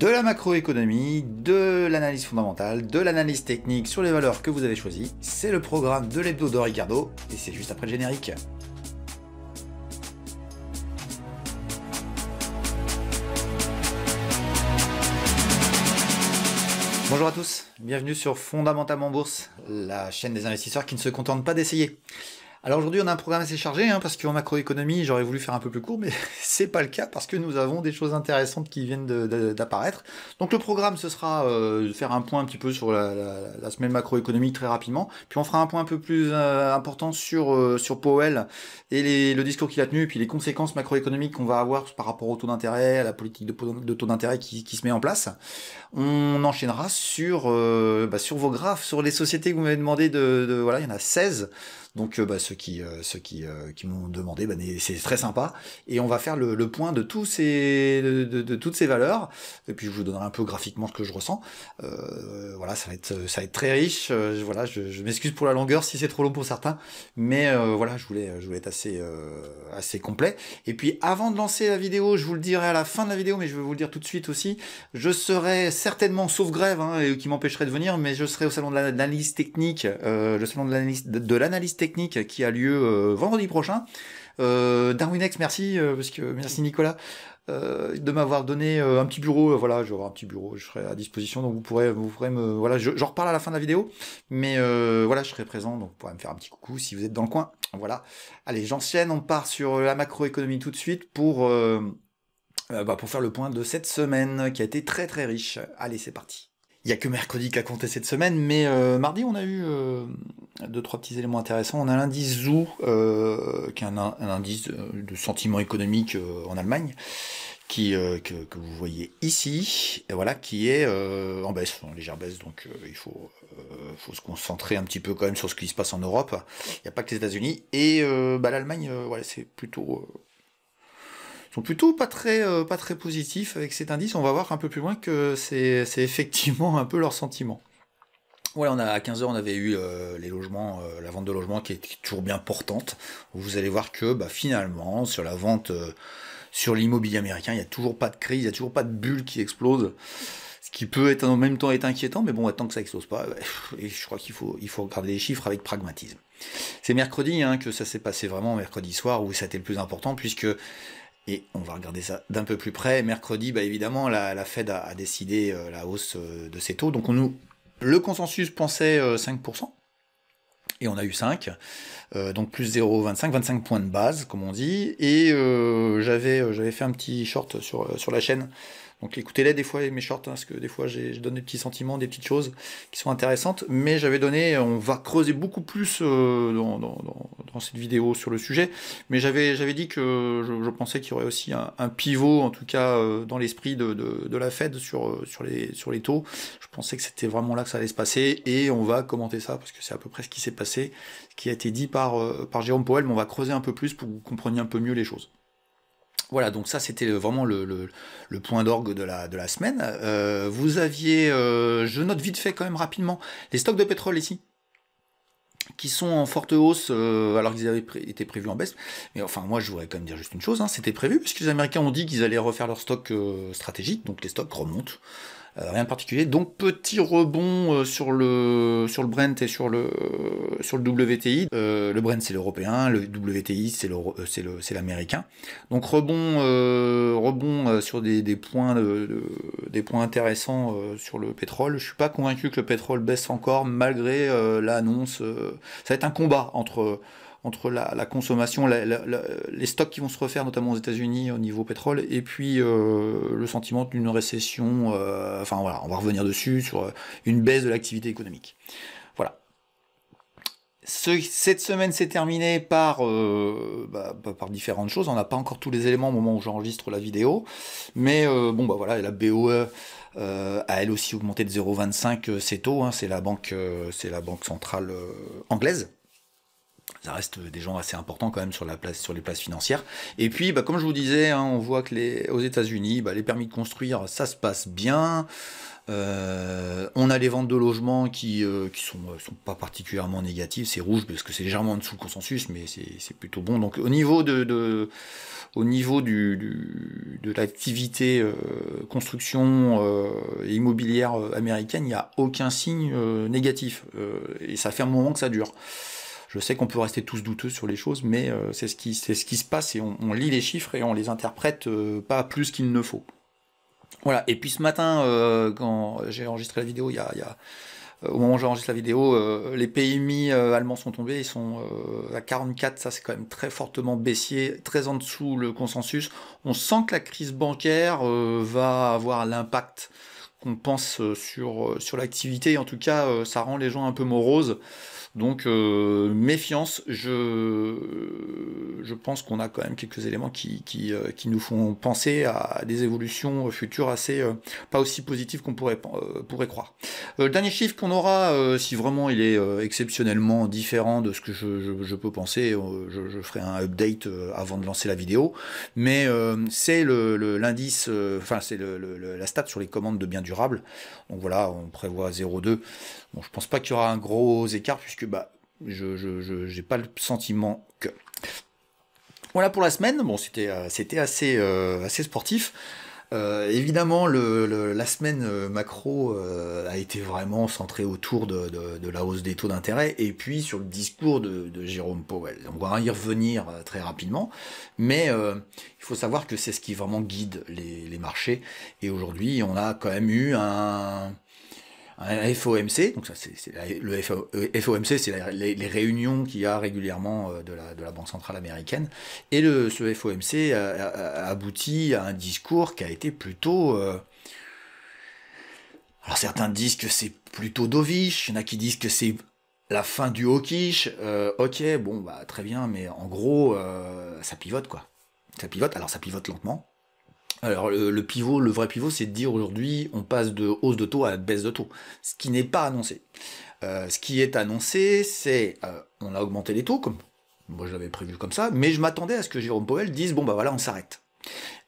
de la macroéconomie, de l'analyse fondamentale, de l'analyse technique sur les valeurs que vous avez choisies. C'est le programme de l'hebdo de Ricardo et c'est juste après le générique. Bonjour à tous, bienvenue sur Fondamentalement Bourse, la chaîne des investisseurs qui ne se contentent pas d'essayer. Alors aujourd'hui, on a un programme assez chargé, hein, parce qu'en macroéconomie, j'aurais voulu faire un peu plus court, mais c'est pas le cas, parce que nous avons des choses intéressantes qui viennent d'apparaître. Donc le programme, ce sera euh, faire un point un petit peu sur la, semaine macroéconomique très rapidement, puis on fera un point un peu plus euh, important sur, euh, sur Powell et le discours qu'il a tenu, puis les conséquences macroéconomiques qu'on va avoir par rapport au taux d'intérêt, à la politique de, taux d'intérêt qui, se met en place. On enchaînera sur, euh, bah, sur vos graphes, sur les sociétés que vous m'avez demandé de, de... Voilà, il y en a 16 donc euh, bah, ceux qui, euh, ceux qui, euh, qui m'ont demandé, bah, c'est très sympa. Et on va faire le, le point de, tous ces, de, toutes ces valeurs. Et puis je vous donnerai un peu graphiquement ce que je ressens. voilà, ça va, être, ça va être très riche. voilà, je, m'excuse pour la longueur si c'est trop long pour certains. Mais voilà, je voulais, je voulais être assez, assez complet. Et puis avant de lancer la vidéo, je vous le dirai à la fin de la vidéo, mais je vais vous le dire tout de suite aussi, je serai certainement, sauf grève, hein, qui m'empêcherait de venir, mais je serai au salon de l'analyse technique, euh, le salon de l'analyse de l'analyse technique qui a lieu euh, vendredi prochain. Euh, Darwinex, merci, euh, parce que, merci Nicolas euh, de m'avoir donné un petit bureau. voilà, j'aurai un petit bureau, je serai à disposition, donc vous pourrez, vous me. Voilà, j'en je reparle à la fin de la vidéo, mais voilà, je serai présent, donc vous pourrez me faire un petit coucou si vous êtes dans le coin. Voilà. Allez, j'enchaîne, on part sur la macroéconomie tout de suite pour, bah, pour faire le point de cette semaine qui a été très très riche. Allez, c'est parti. Il n'y a que mercredi qui a compté cette semaine, mais euh, mardi, on a eu euh, deux, trois petits éléments intéressants. On a l'indice ZOO, euh, qui est un, indice de sentiment économique euh, en Allemagne, qui, que, vous voyez ici, voilà, qui est en baisse, en légère baisse, donc il faut, faut se concentrer un petit peu quand même sur ce qui se passe en Europe. Il n'y a pas que les États-Unis, et bah, l'Allemagne, voilà, c'est plutôt sont plutôt pas très, euh, pas très positifs avec cet indice. On va voir un peu plus loin que c'est effectivement un peu leur sentiment. Voilà, on a, à 15h, on avait eu euh, les logements, euh, la vente de logements qui est toujours bien portante. Vous allez voir que bah, finalement, sur la vente, sur l'immobilier américain, il n'y a toujours pas de crise, il n'y a toujours pas de bulle qui explose. Ce qui peut être en même temps être inquiétant, mais bon, tant que ça explose pas, bah, et je crois qu'il faut, il faut regarder les chiffres avec pragmatisme. C'est mercredi hein, que ça s'est passé vraiment mercredi soir où ça a été le plus important, puisque et on va regarder ça d'un peu plus près. Mercredi, bah évidemment, la, la Fed a, décidé euh, la hausse euh, de ses taux. Donc on nous, le consensus pensait 5%. Euh, Et on a eu 5, donc plus 0,25, 25 points de base, comme on dit. Et j'avais fait un petit short sur la chaîne donc écoutez-les des fois, mes shorts, hein, parce que des fois je donne des petits sentiments, des petites choses qui sont intéressantes. Mais j'avais donné, on va creuser beaucoup plus euh, dans, cette vidéo sur le sujet, mais j'avais dit que je, pensais qu'il y aurait aussi un, pivot, en tout cas euh, dans l'esprit de, la Fed sur, euh, sur, les, sur les taux. Je pensais que c'était vraiment là que ça allait se passer, et on va commenter ça, parce que c'est à peu près ce qui s'est passé, ce qui a été dit par, par Jérôme Powell, mais on va creuser un peu plus pour que vous compreniez un peu mieux les choses. Voilà, donc ça c'était vraiment le, point d'orgue de la, semaine. Euh, vous aviez, euh, je note vite fait quand même rapidement, les stocks de pétrole ici, qui sont en forte hausse, euh, alors qu'ils avaient été prévus en baisse. Mais enfin, moi je voudrais quand même dire juste une chose, hein, c'était prévu, puisque les Américains ont dit qu'ils allaient refaire leurs stocks stratégiques, donc les stocks remontent. Euh, rien de particulier. Donc petit rebond euh, sur le sur le Brent et sur le sur le WTI. Euh, le Brent c'est l'européen, le WTI c'est c'est l'américain. Donc rebond rebond sur des, des points des points intéressants sur le pétrole. Je suis pas convaincu que le pétrole baisse encore malgré l'annonce. ça va être un combat entre entre la, consommation, les stocks qui vont se refaire, notamment aux États-Unis au niveau pétrole, et puis euh, le sentiment d'une récession. Euh, enfin voilà, on va revenir dessus sur euh, une baisse de l'activité économique. Voilà. cette semaine s'est terminée bah, bah, par, différentes choses. On n'a pas encore tous les éléments au moment où j'enregistre la vidéo, mais bon bah voilà, la BOE. a elle aussi augmenté de 0,25 ses taux c'est la c'est la banque centrale anglaise ça reste des gens assez importants quand même sur, la place, sur les places financières. Et puis, bah, comme je vous disais, hein, on voit que les, aux États-Unis, bah, les permis de construire, ça se passe bien. Euh, on a les ventes de logements qui ne euh, sont, euh, sont, pas particulièrement négatives. C'est rouge parce que c'est légèrement en dessous du consensus, mais c'est plutôt bon. Donc au niveau de, de au niveau du, du, de l'activité euh, construction euh, immobilière américaine, il n'y a aucun signe négatif. et ça fait un moment que ça dure. Je sais qu'on peut rester tous douteux sur les choses, mais euh, c'est ce, qui, c'est ce qui se passe et on, lit les chiffres et on les interprète euh, pas plus qu'il ne faut. Voilà, et puis ce matin, euh, quand j'ai enregistré la vidéo, il y a, au moment où j'enregistre la vidéo, les PMI allemands sont tombés, ils sont à 44, ça c'est quand même très fortement baissier, très en dessous le consensus. On sent que la crise bancaire va avoir l'impact qu'on pense sur, sur l'activité, en tout cas ça rend les gens un peu moroses. Donc euh, méfiance, je, je pense qu'on a quand même quelques éléments qui, qui, euh, nous font penser à des évolutions futures assez euh, pas aussi positives qu'on pourrait, pourrait croire. le dernier chiffre qu'on aura, si vraiment il est exceptionnellement différent de ce que je, peux penser, je, ferai un update avant de lancer la vidéo, mais c'est l'indice, le, enfin c'est la stat sur les commandes de biens durables. Donc voilà, on prévoit 0,2. Bon, je pense pas qu'il y aura un gros écart puisque bah, je n'ai pas le sentiment que. Voilà pour la semaine. Bon, c'était euh, assez, euh, assez sportif. Euh, évidemment, le, la semaine macro a été vraiment centrée autour de, la hausse des taux d'intérêt et puis sur le discours de, de, Jérôme Powell. On va y revenir très rapidement, mais il faut savoir que c'est ce qui vraiment guide les marchés. Et aujourd'hui, on a quand même eu un, FOMC, donc ça c'est le FOMC, euh, c'est les, réunions qu'il y a régulièrement euh, de la, Banque centrale américaine, et le, ce FOMC a, abouti à un discours qui a été plutôt euh, alors certains disent que c'est plutôt dovish, il y en a qui disent que c'est la fin du hawkish. ok, bon bah très bien, mais en gros ça pivote quoi. Ça pivote, alors ça pivote lentement, alors le, pivot, le vrai pivot, c'est de dire aujourd'hui on passe de hausse de taux à baisse de taux, ce qui n'est pas annoncé. Euh, ce qui est annoncé, c'est euh, on a augmenté les taux, comme moi j'avais prévu comme ça, mais je m'attendais à ce que Jérôme Powell dise bon bah voilà on s'arrête.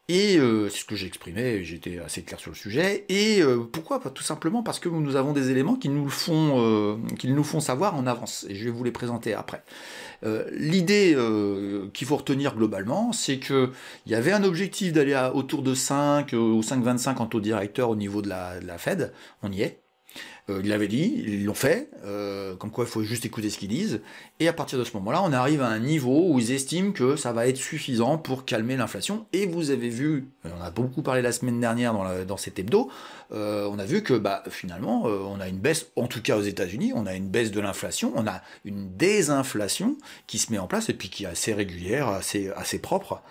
Et euh, c'est ce que j'ai exprimé, j'étais assez clair sur le sujet. Et euh, pourquoi Tout simplement parce que nous avons des éléments qui nous, le font, euh, qui nous font savoir en avance, et je vais vous les présenter après. L'idée qu'il faut retenir globalement, c'est qu'il y avait un objectif d'aller autour de 5 ou 5,25 en taux directeur au niveau de la Fed, on y est, euh, ils il l'avait dit, ils l'ont fait, euh, comme quoi il faut juste écouter ce qu'ils disent. Et à partir de ce moment-là, on arrive à un niveau où ils estiment que ça va être suffisant pour calmer l'inflation. Et vous avez vu, on a beaucoup parlé la semaine dernière dans, dans cet hebdo, euh, on a vu que bah, finalement, on a une baisse, en tout cas aux États-Unis, on a une baisse de l'inflation, on a une désinflation qui se met en place et puis qui est assez régulière, assez, assez propre.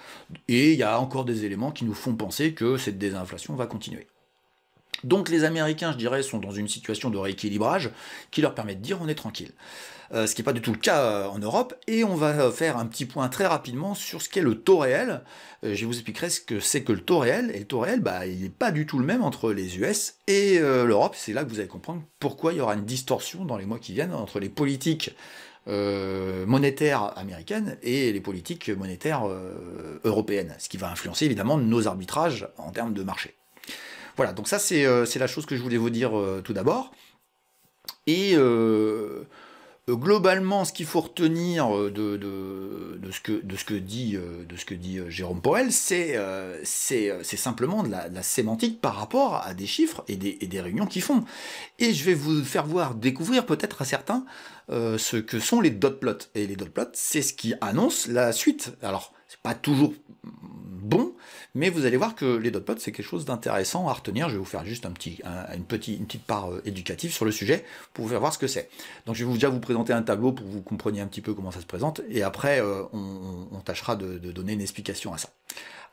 Et il y a encore des éléments qui nous font penser que cette désinflation va continuer. Donc les Américains, je dirais, sont dans une situation de rééquilibrage qui leur permet de dire on est tranquille. Euh, ce qui n'est pas du tout le cas euh, en Europe. Et on va euh, faire un petit point très rapidement sur ce qu'est le taux réel. je vous expliquerai ce que c'est que le taux réel. Et le taux réel, bah, il n'est pas du tout le même entre les US et l'Europe. C'est là que vous allez comprendre pourquoi il y aura une distorsion dans les mois qui viennent entre les politiques monétaires américaines et les politiques monétaires européennes, ce qui va influencer évidemment nos arbitrages en termes de marché. Voilà, donc ça euh, c'est la chose que je voulais vous dire euh, tout d'abord. Et euh, globalement, ce qu'il faut retenir de, ce que, de, ce que, dit, de ce que dit Jérôme Poel, c'est simplement de la, sémantique par rapport à des chiffres et des, réunions qui font. Et je vais vous faire voir, découvrir peut-être à certains ce que sont les dot plots. Et les dot plots, c'est ce qui annonce la suite. Alors, c'est pas toujours bon, mais vous allez voir que les dot plots, c'est quelque chose d'intéressant à retenir. Je vais vous faire juste un petit, une, petite, part euh, éducative sur le sujet pour vous faire voir ce que c'est. Donc je vais déjà vous présenter un tableau pour que vous compreniez un petit peu comment ça se présente, et après euh, on, tâchera de, de donner une explication à ça.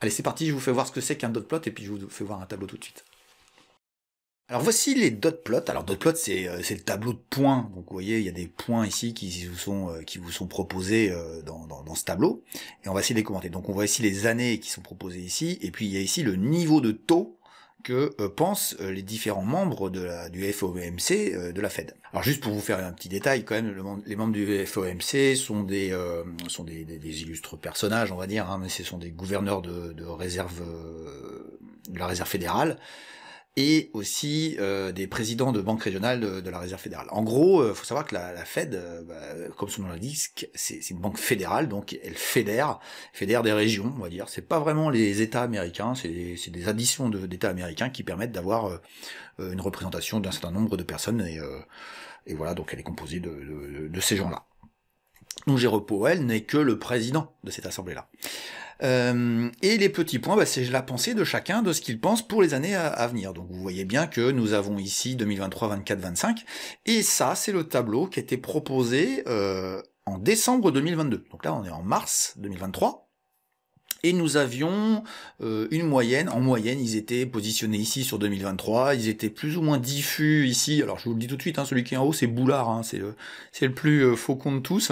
Allez, c'est parti, je vous fais voir ce que c'est qu'un dot plot, et puis je vous fais voir un tableau tout de suite. Alors voici les dot plots. Alors dot plots, euh, c'est le tableau de points. Donc vous voyez, il y a des points ici qui vous sont euh, qui vous sont proposés euh, dans, dans, ce tableau. Et on va essayer de les commenter. Donc on voit ici les années qui sont proposées ici. Et puis il y a ici le niveau de taux que pensent les différents membres de la, du FOMC de la Fed. Alors juste pour vous faire un petit détail, quand même, les membres du FOMC sont des sont des, illustres personnages, on va dire, hein, mais ce sont des gouverneurs de, de réserve de la réserve fédérale et aussi euh, des présidents de banques régionales de, la Réserve fédérale. En gros, il euh, faut savoir que la, Fed, euh, bah, comme son nom l'indique, c'est une banque fédérale, donc elle fédère, fédère des régions, on va dire. C'est pas vraiment les États américains, c'est des additions d'États américains qui permettent d'avoir euh, une représentation d'un certain nombre de personnes, et, et, voilà, donc elle est composée de, de ces gens-là. Donc Jérôme Powell n'est que le président de cette assemblée-là. Euh, et les petits points, bah, c'est la pensée de chacun de ce qu'il pense pour les années à, venir. Donc vous voyez bien que nous avons ici 2023, 24, 25. Et ça, c'est le tableau qui a été proposé euh, en décembre 2022. Donc là, on est en mars 2023. Et nous avions euh, une moyenne. En moyenne, ils étaient positionnés ici sur 2023. Ils étaient plus ou moins diffus ici. Alors je vous le dis tout de suite, hein, celui qui est en haut, c'est Boulard. Hein, c'est le, le plus euh, faucon de tous.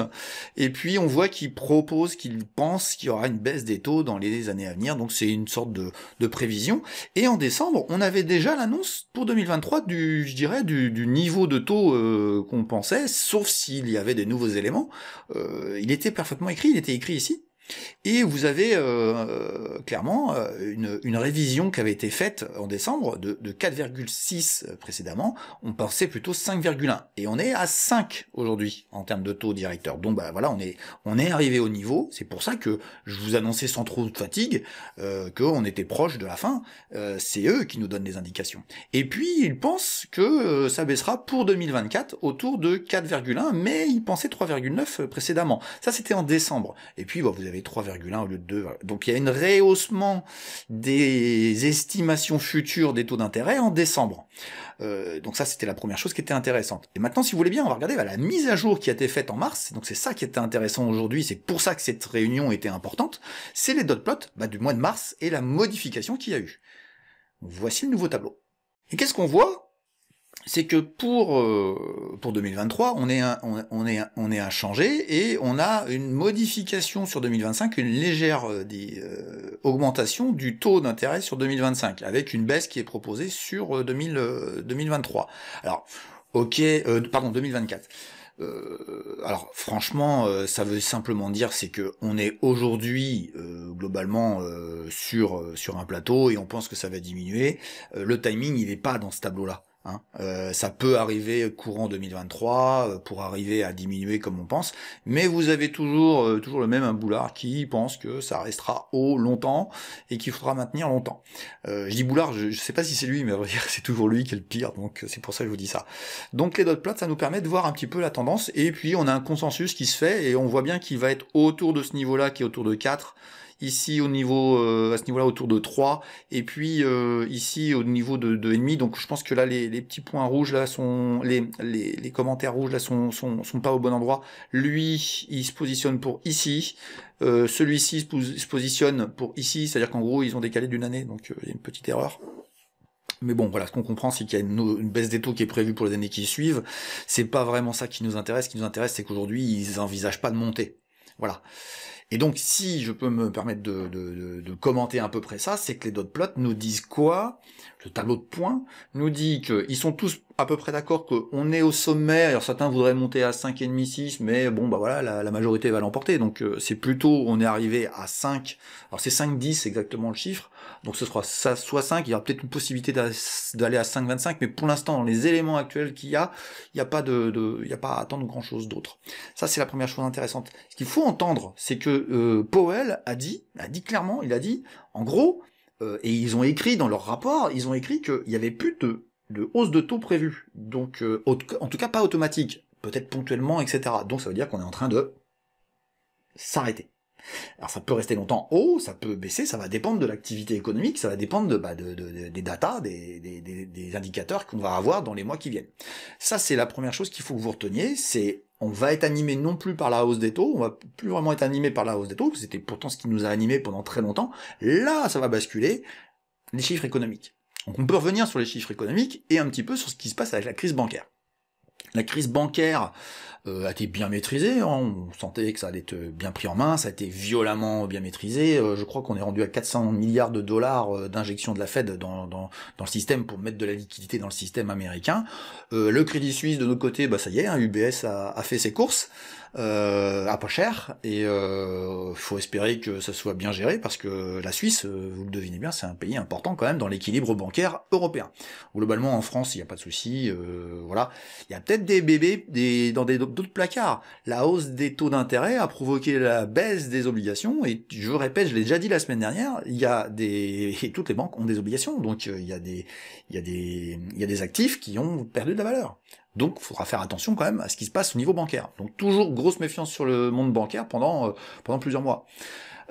Et puis on voit qu'il propose, qu'il pense qu'il y aura une baisse des taux dans les années à venir. Donc c'est une sorte de, de prévision. Et en décembre, on avait déjà l'annonce pour 2023 du, je dirais, du, niveau de taux euh, qu'on pensait, sauf s'il y avait des nouveaux éléments. il était parfaitement écrit. Il était écrit ici. Et vous avez euh, euh, clairement euh, une, révision qui avait été faite en décembre de, 4,6 précédemment, on pensait plutôt 5,1 et on est à 5 aujourd'hui en termes de taux directeur. Donc bah voilà, on est on est arrivé au niveau. C'est pour ça que je vous annonçais sans trop de fatigue que on était proche de la fin. c'est eux qui nous donnent des indications. Et puis ils pensent que ça baissera pour 2024 autour de 4,1, mais ils pensaient 3,9 précédemment. Ça c'était en décembre. Et puis vous avez 3,1 au lieu de 2. Donc il y a une rehaussement des estimations futures des taux d'intérêt en décembre. Euh, donc ça, c'était la première chose qui était intéressante. Et maintenant, si vous voulez bien, on va regarder la mise à jour qui a été faite en mars. Donc c'est ça qui était intéressant aujourd'hui. C'est pour ça que cette réunion était importante. C'est les dot plots bah, du mois de mars et la modification qu'il y a eu. Voici le nouveau tableau. Et qu'est-ce qu'on voit c'est que pour euh, pour 2023, on est un, on est on est un changé et on a une modification sur 2025, une légère euh, des, euh, augmentation du taux d'intérêt sur 2025 avec une baisse qui est proposée sur 2000, 2023. Alors, OK, pardon, 2024. alors franchement, ça veut simplement dire c'est que on est aujourd'hui globalement sur sur un plateau et on pense que ça va diminuer. le timing, il est pas dans ce tableau-là. Hein. Euh, ça peut arriver courant 2023 euh, pour arriver à diminuer comme on pense, mais vous avez toujours euh, toujours le même boulard qui pense que ça restera haut longtemps et qu'il faudra maintenir longtemps. je dis boulard, je, ne sais pas si c'est lui, mais c'est toujours lui qui est le pire, donc c'est pour ça que je vous dis ça. Donc les dots plates, ça nous permet de voir un petit peu la tendance et puis on a un consensus qui se fait et on voit bien qu'il va être autour de ce niveau-là qui est autour de 4 ici au niveau euh, à ce niveau-là autour de 3, et puis euh, ici au niveau de, de demi. Donc je pense que là les, les petits points rouges là sont les, les, les commentaires rouges là sont, sont, sont, pas au bon endroit. Lui, il se positionne pour ici. Euh, celui-ci se, positionne pour ici, c'est-à-dire qu'en gros ils ont décalé d'une année, donc il y a une petite erreur. Mais bon, voilà, ce qu'on comprend, c'est qu'il y a une, baisse des taux qui est prévue pour les années qui suivent. C'est pas vraiment ça qui nous intéresse. Ce qui nous intéresse, c'est qu'aujourd'hui, ils envisagent pas de monter. Voilà. Et donc, si je peux me permettre de, commenter à peu près ça, c'est que les dot plots nous disent quoi Le tableau de points nous dit qu'ils sont tous à peu près d'accord qu'on est au sommet. Alors certains voudraient monter à 5,5, 6, mais bon, bah voilà, la, majorité va l'emporter. Donc euh, c'est plutôt, on est arrivé à 5. Alors c'est 5, 10 exactement le chiffre. Donc ce sera ça, soit 5, il y aura peut-être une possibilité d'aller à 5,25, mais pour l'instant, dans les éléments actuels qu'il y a, il n'y a, pas de, de, il a pas à attendre grand-chose d'autre. Ça, c'est la première chose intéressante. Ce qu'il faut entendre, c'est que euh, Powell a dit, a dit clairement, il a dit, en gros, euh, et ils ont écrit dans leur rapport, ils ont écrit qu'il n'y avait plus de, de hausse de taux prévue, donc euh, en tout cas pas automatique, peut-être ponctuellement, etc. Donc ça veut dire qu'on est en train de s'arrêter. Alors ça peut rester longtemps haut, ça peut baisser, ça va dépendre de l'activité économique, ça va dépendre de, bah, des datas, des, des, indicateurs qu'on va avoir dans les mois qui viennent. Ça, c'est la première chose qu'il faut que vous reteniez, c'est on va être animé non plus par la hausse des taux, on va plus vraiment être animé par la hausse des taux, c'était pourtant ce qui nous a animé pendant très longtemps. Là, ça va basculer, les chiffres économiques. Donc on peut revenir sur les chiffres économiques et un petit peu sur ce qui se passe avec la crise bancaire. La crise bancaire euh, a été bien maîtrisée, hein. on sentait que ça allait être bien pris en main, ça a été violemment bien maîtrisé, euh, je crois qu'on est rendu à 400 milliards de dollars euh, d'injection de la Fed dans, le système pour mettre de la liquidité dans le système américain. le Crédit Suisse de notre côté, bah ça y est, hein, UBS a, a fait ses courses, euh, à pas cher, et euh, faut espérer que ça soit bien géré, parce que la Suisse, euh, vous le devinez bien, c'est un pays important quand même dans l'équilibre bancaire européen. Globalement, en France, il n'y a pas de souci, euh, voilà. Il y a peut-être des bébés des, dans d'autres placards. La hausse des taux d'intérêt a provoqué la baisse des obligations, et je répète, je l'ai déjà dit la semaine dernière, il y a des... toutes les banques ont des obligations, donc euh, il y a des, il y a des, il y a des actifs qui ont perdu de la valeur. Donc il faudra faire attention quand même à ce qui se passe au niveau bancaire. Donc toujours grosse méfiance sur le monde bancaire pendant, euh, pendant plusieurs mois.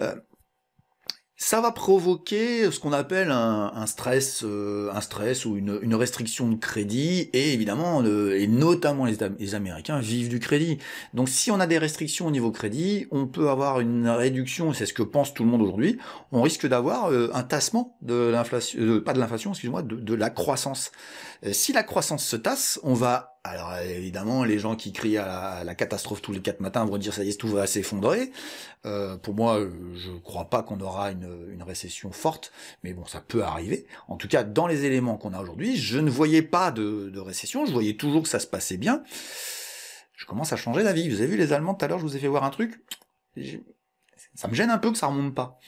Euh, ça va provoquer ce qu'on appelle un, stress, euh, un stress ou une, une, restriction de crédit, et évidemment, et notamment les, Américains vivent du crédit. Donc, si on a des restrictions au niveau crédit, on peut avoir une réduction, c'est ce que pense tout le monde aujourd'hui. On risque d'avoir un tassement de l'inflation, pas de l'inflation, excuse-moi, de la croissance. si la croissance se tasse, on va alors évidemment, les gens qui crient à la, catastrophe tous les quatre matins vont dire ça y est, tout va s'effondrer. Euh, pour moi, je ne crois pas qu'on aura une, récession forte, mais bon, ça peut arriver. En tout cas, dans les éléments qu'on a aujourd'hui, je ne voyais pas de, de récession, je voyais toujours que ça se passait bien. Je commence à changer d'avis. Vous avez vu les Allemands tout à l'heure, je vous ai fait voir un truc. Ça me gêne un peu que ça remonte pas.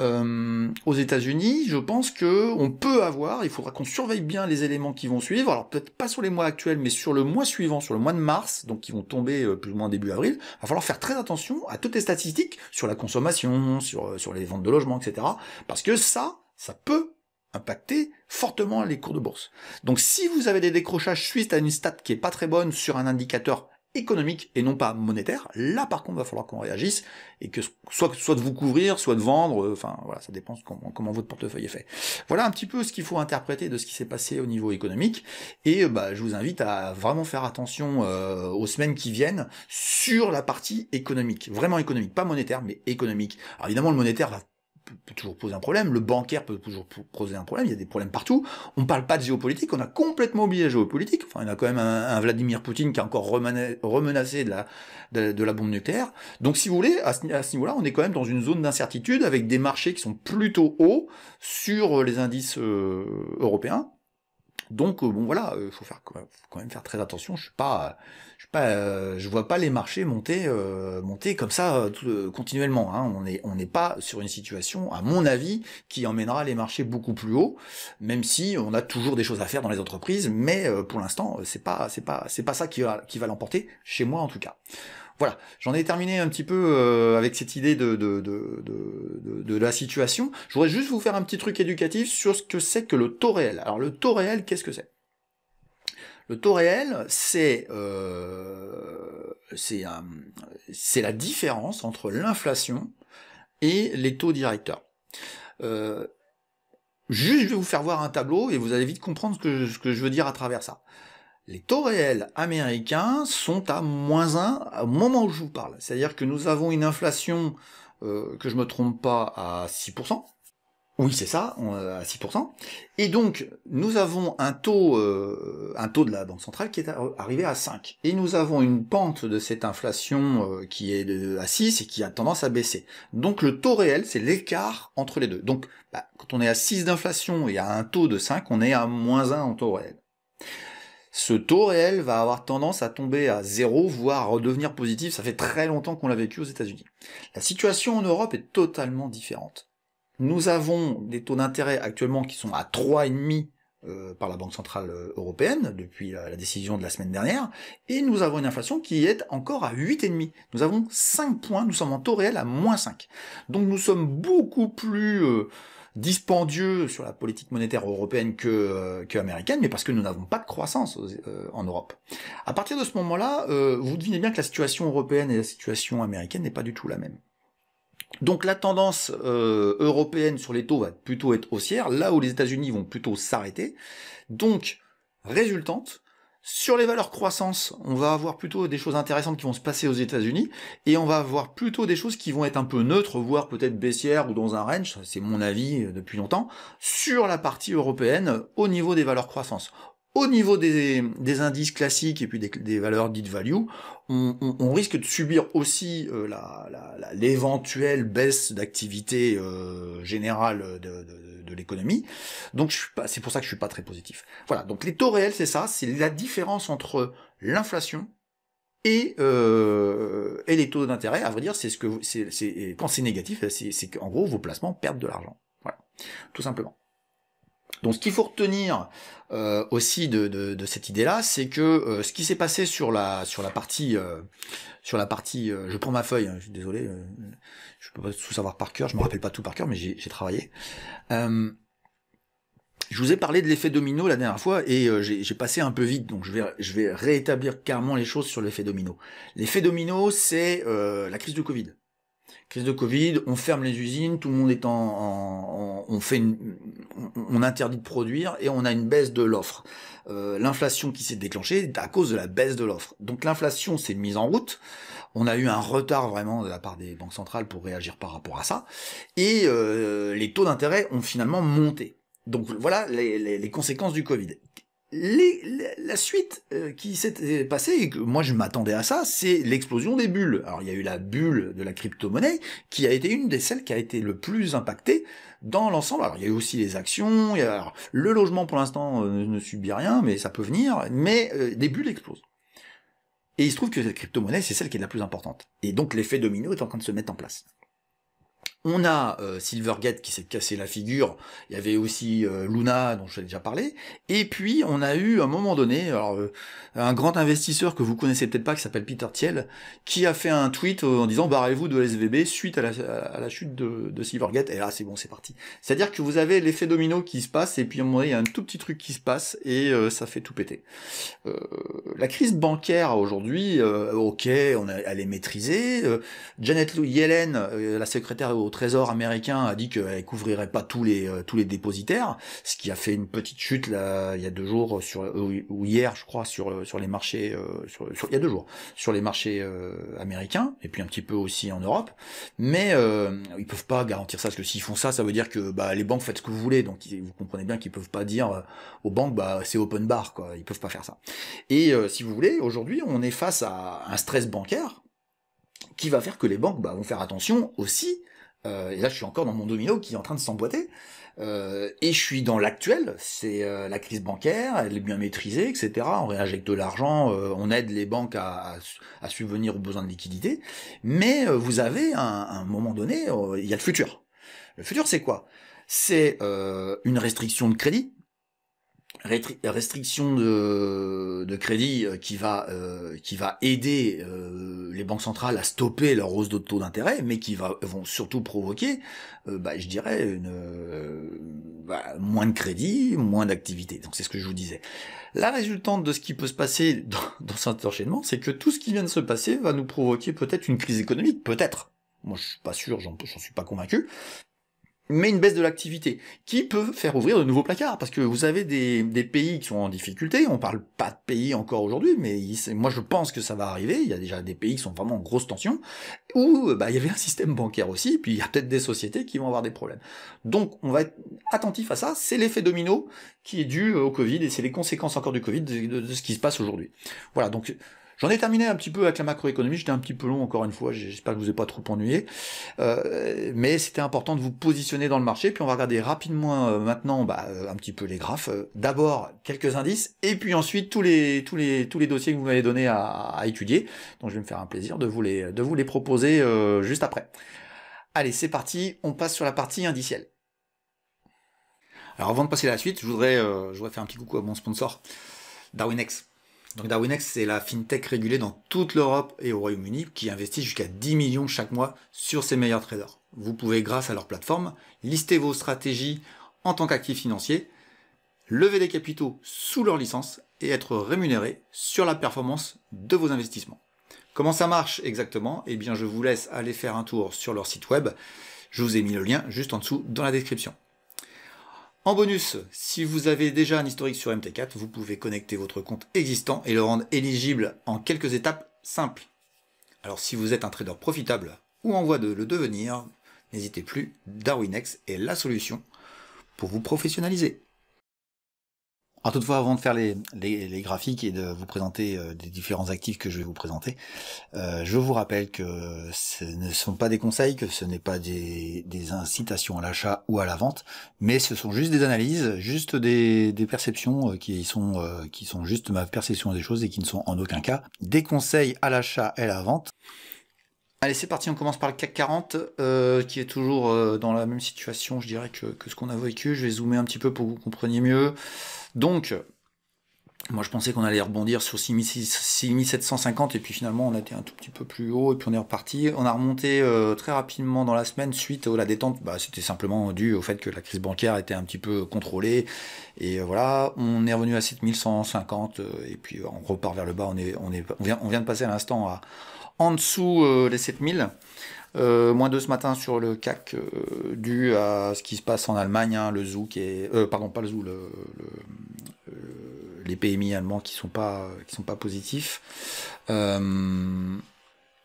Euh, aux États-Unis, je pense que on peut avoir, il faudra qu'on surveille bien les éléments qui vont suivre. Alors peut-être pas sur les mois actuels, mais sur le mois suivant, sur le mois de mars, donc qui vont tomber euh, plus ou moins début avril, il va falloir faire très attention à toutes les statistiques sur la consommation, sur euh, sur les ventes de logements, etc. Parce que ça, ça peut impacter fortement les cours de bourse. Donc si vous avez des décrochages suite à une stat qui est pas très bonne sur un indicateur économique et non pas monétaire. Là, par contre, va falloir qu'on réagisse et que soit, soit de vous couvrir, soit de vendre. Euh, enfin, voilà, ça dépend comment, votre portefeuille est fait. Voilà un petit peu ce qu'il faut interpréter de ce qui s'est passé au niveau économique. Et euh, bah, je vous invite à vraiment faire attention euh, aux semaines qui viennent sur la partie économique, vraiment économique, pas monétaire, mais économique. Alors évidemment, le monétaire va peut toujours poser un problème, le bancaire peut toujours poser un problème, il y a des problèmes partout. On ne parle pas de géopolitique, on a complètement oublié la géopolitique. Enfin, on a quand même un, Vladimir Poutine qui a encore remenacé de la, de, la bombe nucléaire. Donc si vous voulez, à ce, niveau-là, on est quand même dans une zone d'incertitude avec des marchés qui sont plutôt hauts sur les indices euh, européens donc euh, bon voilà, il euh, faut faire quand même faire très attention. Je suis pas, je pas, euh, je vois pas les marchés monter, monter comme ça continuellement. Hein. On n'est on pas sur une situation, à mon avis, qui emmènera les marchés beaucoup plus haut, même si on a toujours des choses à faire dans les entreprises. Mais pour l'instant, c'est pas, c'est pas, c'est pas ça qui qui va l'emporter chez moi en tout cas. Voilà, j'en ai terminé un petit peu euh, avec cette idée de, la situation. Je voudrais juste vous faire un petit truc éducatif sur ce que c'est que le taux réel. Alors le taux réel, qu'est-ce que c'est Le taux réel, euh, c'est la différence entre l'inflation et les taux directeurs. Euh, juste, je vais vous faire voir un tableau et vous allez vite comprendre ce que je veux dire à travers ça les taux réels américains sont à moins 1 au moment où je vous parle. C'est-à-dire que nous avons une inflation, euh, que je me trompe pas, à 6%. Oui, c'est ça, euh, à 6%. Et donc, nous avons un taux, euh, un taux de la Banque centrale qui est arrivé à 5. Et nous avons une pente de cette inflation qui est à 6 et qui a tendance à baisser. Donc, le taux réel, c'est l'écart entre les deux. Donc, bah, quand on est à 6 d'inflation et à un taux de 5, on est à moins 1 en taux réel ce taux réel va avoir tendance à tomber à zéro, voire redevenir positif. Ça fait très longtemps qu'on l'a vécu aux États-Unis. La situation en Europe est totalement différente. Nous avons des taux d'intérêt actuellement qui sont à 3,5 euh, par la Banque Centrale euh, Européenne depuis la, décision de la semaine dernière, et nous avons une inflation qui est encore à 8,5. Nous avons 5 points, nous sommes en taux réel à moins 5. Donc nous sommes beaucoup plus... Euh, dispendieux sur la politique monétaire européenne euh, que, américaine, mais parce que nous n'avons pas de croissance euh, en Europe. À partir de ce moment-là, euh, vous devinez bien que la situation européenne et la situation américaine n'est pas du tout la même. Donc la tendance européenne sur les taux va plutôt être haussière, là où les États-Unis vont plutôt s'arrêter. Donc, résultante, sur les valeurs croissance, on va avoir plutôt des choses intéressantes qui vont se passer aux États-Unis et on va avoir plutôt des choses qui vont être un peu neutres, voire peut-être baissières ou dans un range, c'est mon avis euh, depuis longtemps, sur la partie européenne au niveau des valeurs croissance au niveau des, indices classiques et puis des, valeurs dites value, on, risque de subir aussi euh, l'éventuelle baisse d'activité euh, générale de, de, de l'économie. Donc c'est pour ça que je suis pas très positif. Voilà, donc les taux réels, c'est ça, c'est la différence entre l'inflation et, euh, et les taux d'intérêt. À vrai dire, c'est ce que c'est quand c'est négatif, c'est qu'en gros vos placements perdent de l'argent. Voilà, tout simplement. Donc ce qu'il faut retenir euh, aussi de, cette idée-là, c'est que euh, ce qui s'est passé sur la sur la partie euh, sur la partie, je prends ma feuille, hein, je suis désolé, je peux pas tout savoir par cœur, je me rappelle pas tout par cœur, mais j'ai travaillé. je vous ai parlé de l'effet domino la dernière fois et j'ai passé un peu vite, donc je vais je vais réétablir carrément les choses sur l'effet domino. L'effet domino, c'est la crise du Covid crise de Covid, on ferme les usines, tout le monde est en, on fait on interdit de produire et on a une baisse de l'offre. Euh, l'inflation qui s'est déclenchée à cause de la baisse de l'offre. Donc l'inflation s'est mise en route. On a eu un retard vraiment de la part des banques centrales pour réagir par rapport à ça. Et euh, les taux d'intérêt ont finalement monté. Donc voilà les, les conséquences du Covid la suite euh, qui s'est passée, et que moi je m'attendais à ça, c'est l'explosion des bulles. Alors il y a eu la bulle de la crypto-monnaie, qui a été une des celles qui a été le plus impactée dans l'ensemble. Alors il y a eu aussi les actions, le logement pour l'instant euh, ne, subit rien, mais ça peut venir, mais euh, des bulles explosent. Et il se trouve que cette crypto-monnaie, c'est celle qui est la plus importante. Et donc l'effet domino est en train de se mettre en place. On a euh, Silvergate qui s'est cassé la figure. Il y avait aussi euh, Luna dont je déjà parlé. Et puis on a eu à un moment donné euh, un grand investisseur que vous connaissez peut-être pas qui s'appelle Peter Thiel qui a fait un tweet en disant barrez-vous de SVB suite à la, chute de, Silvergate. Et là c'est bon c'est parti. C'est-à-dire que vous avez l'effet domino qui se passe et puis à un moment donné il y a un tout petit truc qui se passe et ça fait tout péter. la crise bancaire aujourd'hui, ok on a, elle est maîtrisée. Janet Yellen, la secrétaire au Trésor américain a dit qu'elle couvrirait pas tous les euh, tous les dépositaires, ce qui a fait une petite chute là il y a deux jours sur euh, ou hier je crois sur euh, sur les marchés il y a deux jours sur les marchés américains et puis un petit peu aussi en Europe, mais ils peuvent pas garantir ça parce que s'ils font ça, ça veut dire que bah, les banques faites ce que vous voulez, donc vous comprenez bien qu'ils peuvent pas dire aux banques bah c'est open bar quoi, ils peuvent pas faire ça. Et si vous voulez, aujourd'hui on est face à un stress bancaire qui va faire que les banques bah, vont faire attention aussi euh, et là, je suis encore dans mon domino qui est en train de s'emboîter. Euh, et je suis dans l'actuel, c'est euh, la crise bancaire, elle est bien maîtrisée, etc. On réinjecte de l'argent, euh, on aide les banques à, subvenir aux besoins de liquidité. Mais euh, vous avez, à un, moment donné, il y a le futur. Le futur, c'est quoi C'est une restriction de crédit, restriction de, crédit euh, qui va euh, qui va aider euh, les banques centrales à stopper leur hausse de taux d'intérêt, mais qui va vont surtout provoquer, bah, je dirais, une, bah, moins de crédit, moins d'activité. Donc c'est ce que je vous disais. La résultante de ce qui peut se passer dans, dans cet enchaînement, c'est que tout ce qui vient de se passer va nous provoquer peut-être une crise économique, peut-être. Moi, je suis pas sûr, j'en suis pas convaincu, mais une baisse de l'activité, qui peut faire ouvrir de nouveaux placards, parce que vous avez des, pays qui sont en difficulté, on parle pas de pays encore aujourd'hui, mais il, moi je pense que ça va arriver, il y a déjà des pays qui sont vraiment en grosse tension, où euh, bah, il y avait un système bancaire aussi, puis il y a peut-être des sociétés qui vont avoir des problèmes. Donc on va être attentif à ça, c'est l'effet domino qui est dû au Covid, et c'est les conséquences encore du Covid de, de ce qui se passe aujourd'hui. Voilà, donc J'en ai terminé un petit peu avec la macroéconomie, j'étais un petit peu long encore une fois, j'espère que vous ai pas trop ennuyé, euh, mais c'était important de vous positionner dans le marché, puis on va regarder rapidement euh, maintenant bah, euh, un petit peu les graphes, d'abord quelques indices, et puis ensuite tous les, tous les, tous les dossiers que vous m'avez donnés à, étudier, donc je vais me faire un plaisir de vous les, de vous les proposer juste après. Allez, c'est parti, on passe sur la partie indicielle. Alors avant de passer à la suite, je voudrais, je voudrais faire un petit coucou à mon sponsor, DarwinX. Donc Darwinex, c'est la fintech régulée dans toute l'Europe et au Royaume-Uni qui investit jusqu'à 10 millions chaque mois sur ses meilleurs traders. Vous pouvez, grâce à leur plateforme, lister vos stratégies en tant qu'actifs financiers, lever des capitaux sous leur licence et être rémunéré sur la performance de vos investissements. Comment ça marche exactement Eh bien, je vous laisse aller faire un tour sur leur site web. Je vous ai mis le lien juste en dessous dans la description. En bonus, si vous avez déjà un historique sur MT4, vous pouvez connecter votre compte existant et le rendre éligible en quelques étapes simples. Alors si vous êtes un trader profitable ou en voie de le devenir, n'hésitez plus, DarwinX est la solution pour vous professionnaliser. Alors toutefois, avant de faire les, graphiques et de vous présenter euh, des différents actifs que je vais vous présenter, euh, je vous rappelle que ce ne sont pas des conseils, que ce n'est pas des, incitations à l'achat ou à la vente, mais ce sont juste des analyses, juste des, perceptions euh, qui sont qui sont juste ma perception des choses et qui ne sont en aucun cas des conseils à l'achat et à la vente. Allez, c'est parti, on commence par le CAC 40, qui est toujours dans la même situation, je dirais, que, que ce qu'on a vécu. Je vais zoomer un petit peu pour que vous compreniez mieux. Donc, moi, je pensais qu'on allait rebondir sur 6750 et puis finalement, on a été un tout petit peu plus haut et puis on est reparti. On a remonté euh, très rapidement dans la semaine suite à euh, la détente. Bah, c'était simplement dû au fait que la crise bancaire était un petit peu contrôlée. Et euh, voilà, on est revenu à 7150 et puis on repart vers le bas. On, on, vient, on vient de passer à l'instant en dessous des 7000. Euh, moins 2 ce matin sur le CAC, euh, dû à ce qui se passe en Allemagne, hein, le zoo qui est. Euh, pardon, pas le zoo, le, les PMI allemands qui sont, pas, qui sont pas positifs.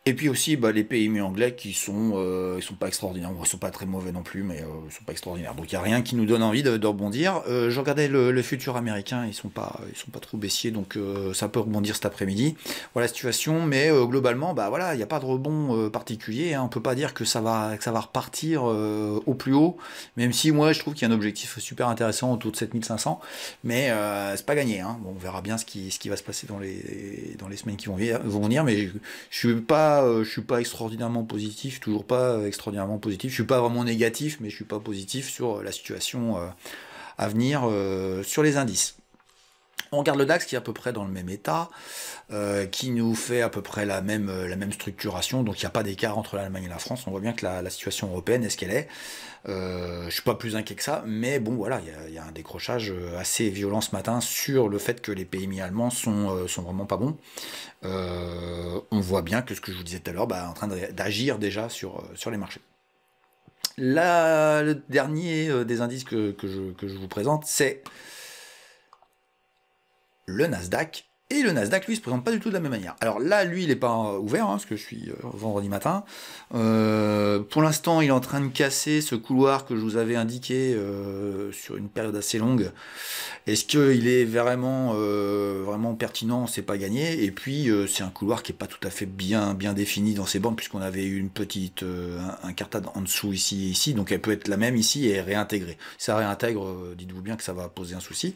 Et puis aussi bah, les PME anglais qui sont, euh, ils sont pas extraordinaires, ils sont pas très mauvais non plus, mais euh, ils sont pas extraordinaires. Donc il n'y a rien qui nous donne envie de, rebondir. Euh, je regardais le, futur américain, ils sont pas, ils sont pas trop baissiers, donc ça peut rebondir cet après-midi. Voilà la situation, mais globalement, bah voilà, il n'y a pas de rebond particulier. on hein. On peut pas dire que ça va, que ça va repartir au plus haut, même si moi je trouve qu'il y a un objectif super intéressant autour de 7500, mais c'est pas gagné. Hein. on verra bien ce qui, ce qui va se passer dans les, dans les semaines qui vont venir, mais je, je suis pas je euh, ne je suis pas extraordinairement positif, toujours pas euh, extraordinairement positif. Je suis pas vraiment négatif, mais je suis pas positif sur euh, la situation à venir sur les indices. On regarde le DAX qui est à peu près dans le même état, euh, qui nous fait à peu près la même, euh, la même structuration, donc il n'y a pas d'écart entre l'Allemagne et la France. On voit bien que la, situation européenne est ce qu'elle est. Euh, je ne suis pas plus inquiet que ça, mais bon voilà, il y, a un décrochage assez violent ce matin sur le fait que les PMI allemands sont, sont vraiment pas bons. on voit bien que ce que je vous disais tout à l'heure, est bah, en train d'agir déjà sur, sur les marchés. le dernier des indices que, je, que je vous présente, c'est le Nasdaq et le Nasdaq, lui, se présente pas du tout de la même manière. Alors là, lui, il n'est pas euh, ouvert, hein, parce que je suis euh, vendredi matin. Euh, pour l'instant, il est en train de casser ce couloir que je vous avais indiqué sur une période assez longue. Est-ce qu'il est vraiment, vraiment pertinent C'est pas gagné. Et puis, c'est un couloir qui n'est pas tout à fait bien, bien défini dans ses bandes, puisqu'on avait eu une petite, un, cartade en dessous ici et ici. Donc elle peut être la même ici et réintégrée. Si ça réintègre, dites-vous bien que ça va poser un souci.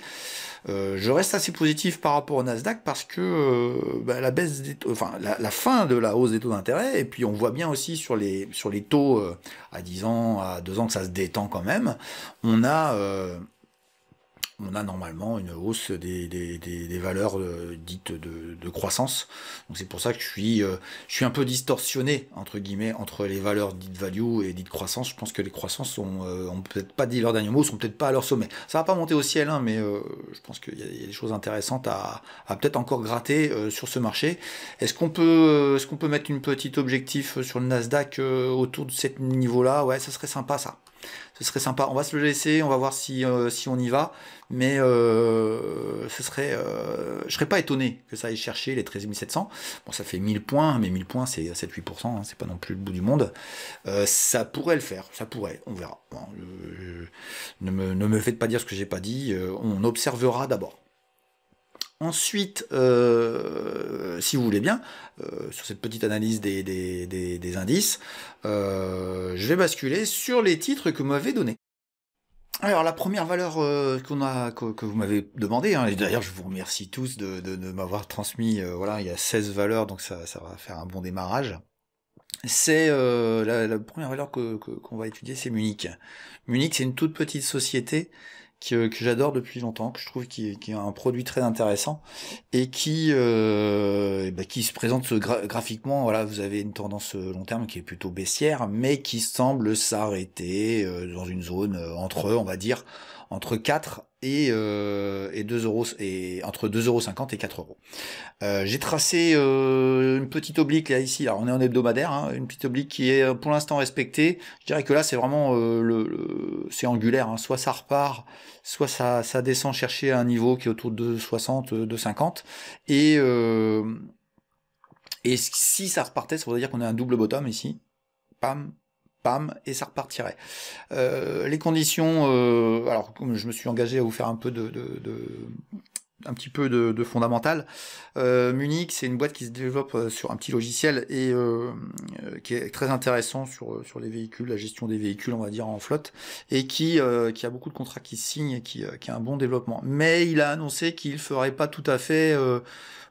je reste assez positif par rapport au Nasdaq parce que euh, bah, la baisse enfin la, fin de la hausse des taux d'intérêt et puis on voit bien aussi sur les sur les taux euh, à 10 ans à 2 ans que ça se détend quand même. On a euh, on a normalement une hausse des, valeurs euh, dites de, croissance. Donc c'est pour ça que je suis, euh, je suis un peu distorsionné entre guillemets entre les valeurs dites value et dites croissance. Je pense que les croissances sont, euh, peut-être pas dit leur dernier mot, sont peut-être pas à leur sommet. Ça va pas monter au ciel, hein, mais je pense qu'il y, a des choses intéressantes à, peut-être encore gratter sur ce marché. Est-ce qu'on peut, est-ce qu'on peut mettre une petite objectif sur le Nasdaq autour de ce niveau-là Ouais, ça serait sympa ça ce serait sympa. On va se le laisser, on va voir si, euh, si on y va. Mais euh, ce serait, euh, je serais pas étonné que ça aille chercher les 13 700. Bon, ça fait 1000 points, mais 1000 points, c'est 7-8%, ce hein, c'est pas non plus le bout du monde. ça pourrait le faire, ça pourrait, on verra. ne, me, ne me faites pas dire ce que j'ai pas dit, on observera d'abord. Ensuite, euh, si vous voulez bien, euh, sur cette petite analyse des, indices, euh, je vais basculer sur les titres que vous m'avez donnés. Alors la première valeur qu'on a, que, vous m'avez demandé, hein, et d'ailleurs je vous remercie tous de, m'avoir transmis, voilà, il y a 16 valeurs, donc ça, va faire un bon démarrage. C'est la, première valeur qu'on va étudier, c'est Munich. Munich, c'est une toute petite société que, j'adore depuis longtemps, que je trouve qui, qui, est un produit très intéressant et qui euh, bah, qui se présente graphiquement. Voilà, vous avez une tendance euh, long terme qui est plutôt baissière, mais qui semble s'arrêter euh, dans une zone entre, on va dire, entre 4 et, euh, et 2 euros et entre 2,50€ et 4 euros. Euh, j'ai tracé euh, une petite oblique là ici, alors on est en hebdomadaire, hein, une petite oblique qui est euh, pour l'instant respectée. Je dirais que là c'est vraiment le, c'est angulaire, hein. soit ça repart, soit ça, ça descend chercher un niveau qui est autour de 60, de et et si ça repartait, ça voudrait dire qu'on a un double bottom ici. Pam, et ça repartirait. Euh, les conditions, euh, alors comme je me suis engagé à vous faire un peu de, un petit peu de, fondamental. Euh, Munich, c'est une boîte qui se développe sur un petit logiciel et qui est très intéressant sur sur les véhicules, la gestion des véhicules, on va dire en flotte, et qui qui a beaucoup de contrats qui signent et qui, qui a un bon développement. Mais il a annoncé qu'il ne ferait pas tout à fait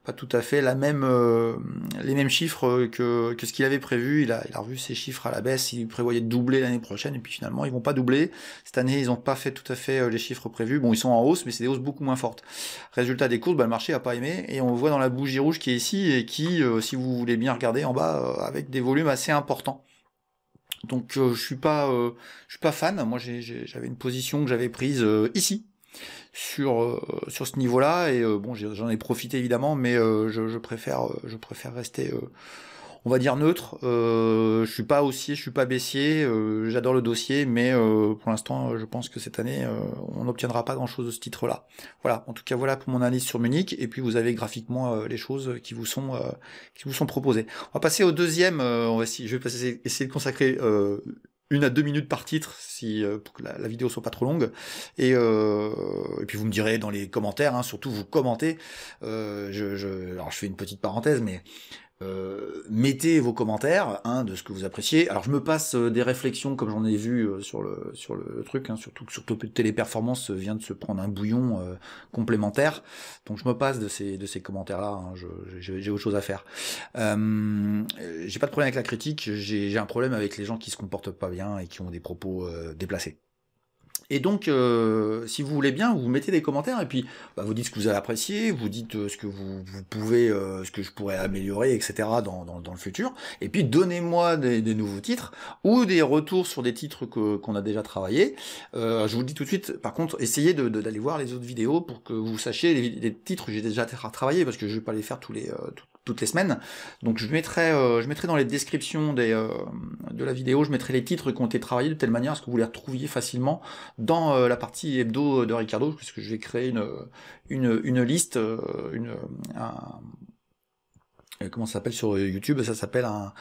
pas tout à fait la même, euh, les mêmes chiffres euh, que, ce qu'il avait prévu. Il a, il revu ses chiffres à la baisse. Il prévoyait de doubler l'année prochaine. Et puis finalement, ils vont pas doubler. Cette année, ils n'ont pas fait tout à fait euh, les chiffres prévus. Bon, ils sont en hausse, mais c'est des hausses beaucoup moins fortes. Résultat des courses, bah, le marché a pas aimé. Et on voit dans la bougie rouge qui est ici et qui, si vous voulez bien regarder en bas, avec des volumes assez importants. Donc je suis pas je suis pas fan. Moi j'avais une position que j'avais prise ici sur euh, sur ce niveau-là. Et euh, bon, j'en ai profité évidemment, mais euh, je, je, préfère je préfère rester on va dire neutre. je suis pas haussier, je suis pas baissier. J'adore le dossier, mais pour l'instant, je pense que cette année, on n'obtiendra pas grand-chose de ce titre-là. Voilà. En tout cas, voilà pour mon analyse sur Munich. Et puis, vous avez graphiquement les choses qui vous sont qui vous sont proposées. On va passer au deuxième. on va essayer, je vais essayer de consacrer une à deux minutes par titre, si euh, pour que la, vidéo soit pas trop longue. Euh, et, puis vous me direz dans les commentaires, hein, surtout vous commentez. Euh, je, alors je fais une petite parenthèse, mais euh, mettez vos commentaires hein, de ce que vous appréciez. Alors je me passe euh, des réflexions comme j'en ai vu euh, sur le sur le truc, hein, surtout que Téléperformance vient de se prendre un bouillon complémentaire, donc je me passe de ces de ces commentaires là. Hein, j'ai autre chose à faire. j'ai pas de problème avec la critique, j'ai un problème avec les gens qui se comportent pas bien et qui ont des propos déplacés. Et donc, euh, si vous voulez bien, vous mettez des commentaires et puis bah, vous dites ce que vous avez apprécié, vous dites euh, ce que vous, pouvez, euh, ce que je pourrais améliorer, etc. dans, dans, le futur. Et puis donnez-moi des, nouveaux titres ou des retours sur des titres que, qu'on a déjà travaillé. je vous le dis tout de suite. Par contre, essayez d'aller voir les autres vidéos pour que vous sachiez les, titres que j'ai déjà travaillé parce que je vais pas les faire tous les toutes les semaines. Donc je mettrai, euh, je mettrai dans les descriptions des, euh, de la vidéo, je mettrai les titres qui ont été travaillés de telle manière à ce que vous les retrouviez facilement dans euh, la partie hebdo de Ricardo, puisque je vais créer une, une, une liste, une, comment ça s'appelle sur YouTube Ça s'appelle un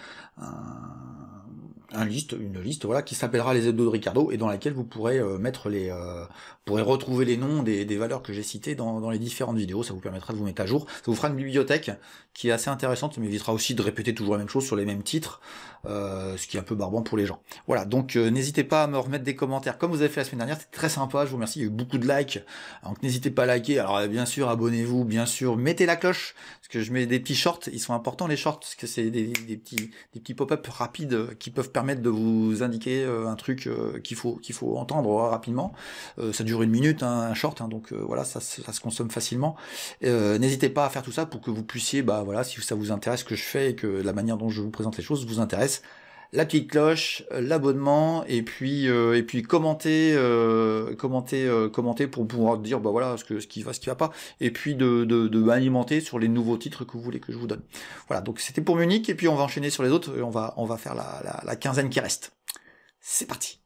liste, une liste voilà, qui s'appellera les hebdos de Ricardo et dans laquelle vous pourrez euh, mettre les, euh, pourrez retrouver les noms des, valeurs que j'ai citées dans, dans, les différentes vidéos. Ça vous permettra de vous mettre à jour. Ça vous fera une bibliothèque qui est assez intéressante, mais évitera aussi de répéter toujours la même chose sur les mêmes titres. Euh, ce qui est un peu barbant pour les gens. Voilà, donc euh, n'hésitez pas à me remettre des commentaires comme vous avez fait la semaine dernière, c'était très sympa, je vous remercie, il y a eu beaucoup de likes, donc n'hésitez pas à liker, alors euh, bien sûr abonnez-vous, bien sûr, mettez la cloche, parce que je mets des petits shorts, ils sont importants les shorts, parce que c'est des, petits, des petits pop-up rapides qui peuvent permettre de vous indiquer un truc qu'il faut, qu'il faut entendre rapidement, ça dure une minute, hein, un short, hein, donc voilà, ça, ça, se consomme facilement, n'hésitez pas à faire tout ça pour que vous puissiez, bah voilà, si ça vous intéresse ce que je fais et que la manière dont je vous présente les choses vous intéresse, la petite cloche, euh, l'abonnement et puis euh, et puis commenter euh, commenter commenter pour pouvoir dire bah voilà ce que ce qui va ce qui va pas et puis de, de, alimenter sur les nouveaux titres que vous voulez que je vous donne. Voilà, donc c'était pour Munich et puis on va enchaîner sur les autres et on va on va faire la, la quinzaine qui reste. C'est parti.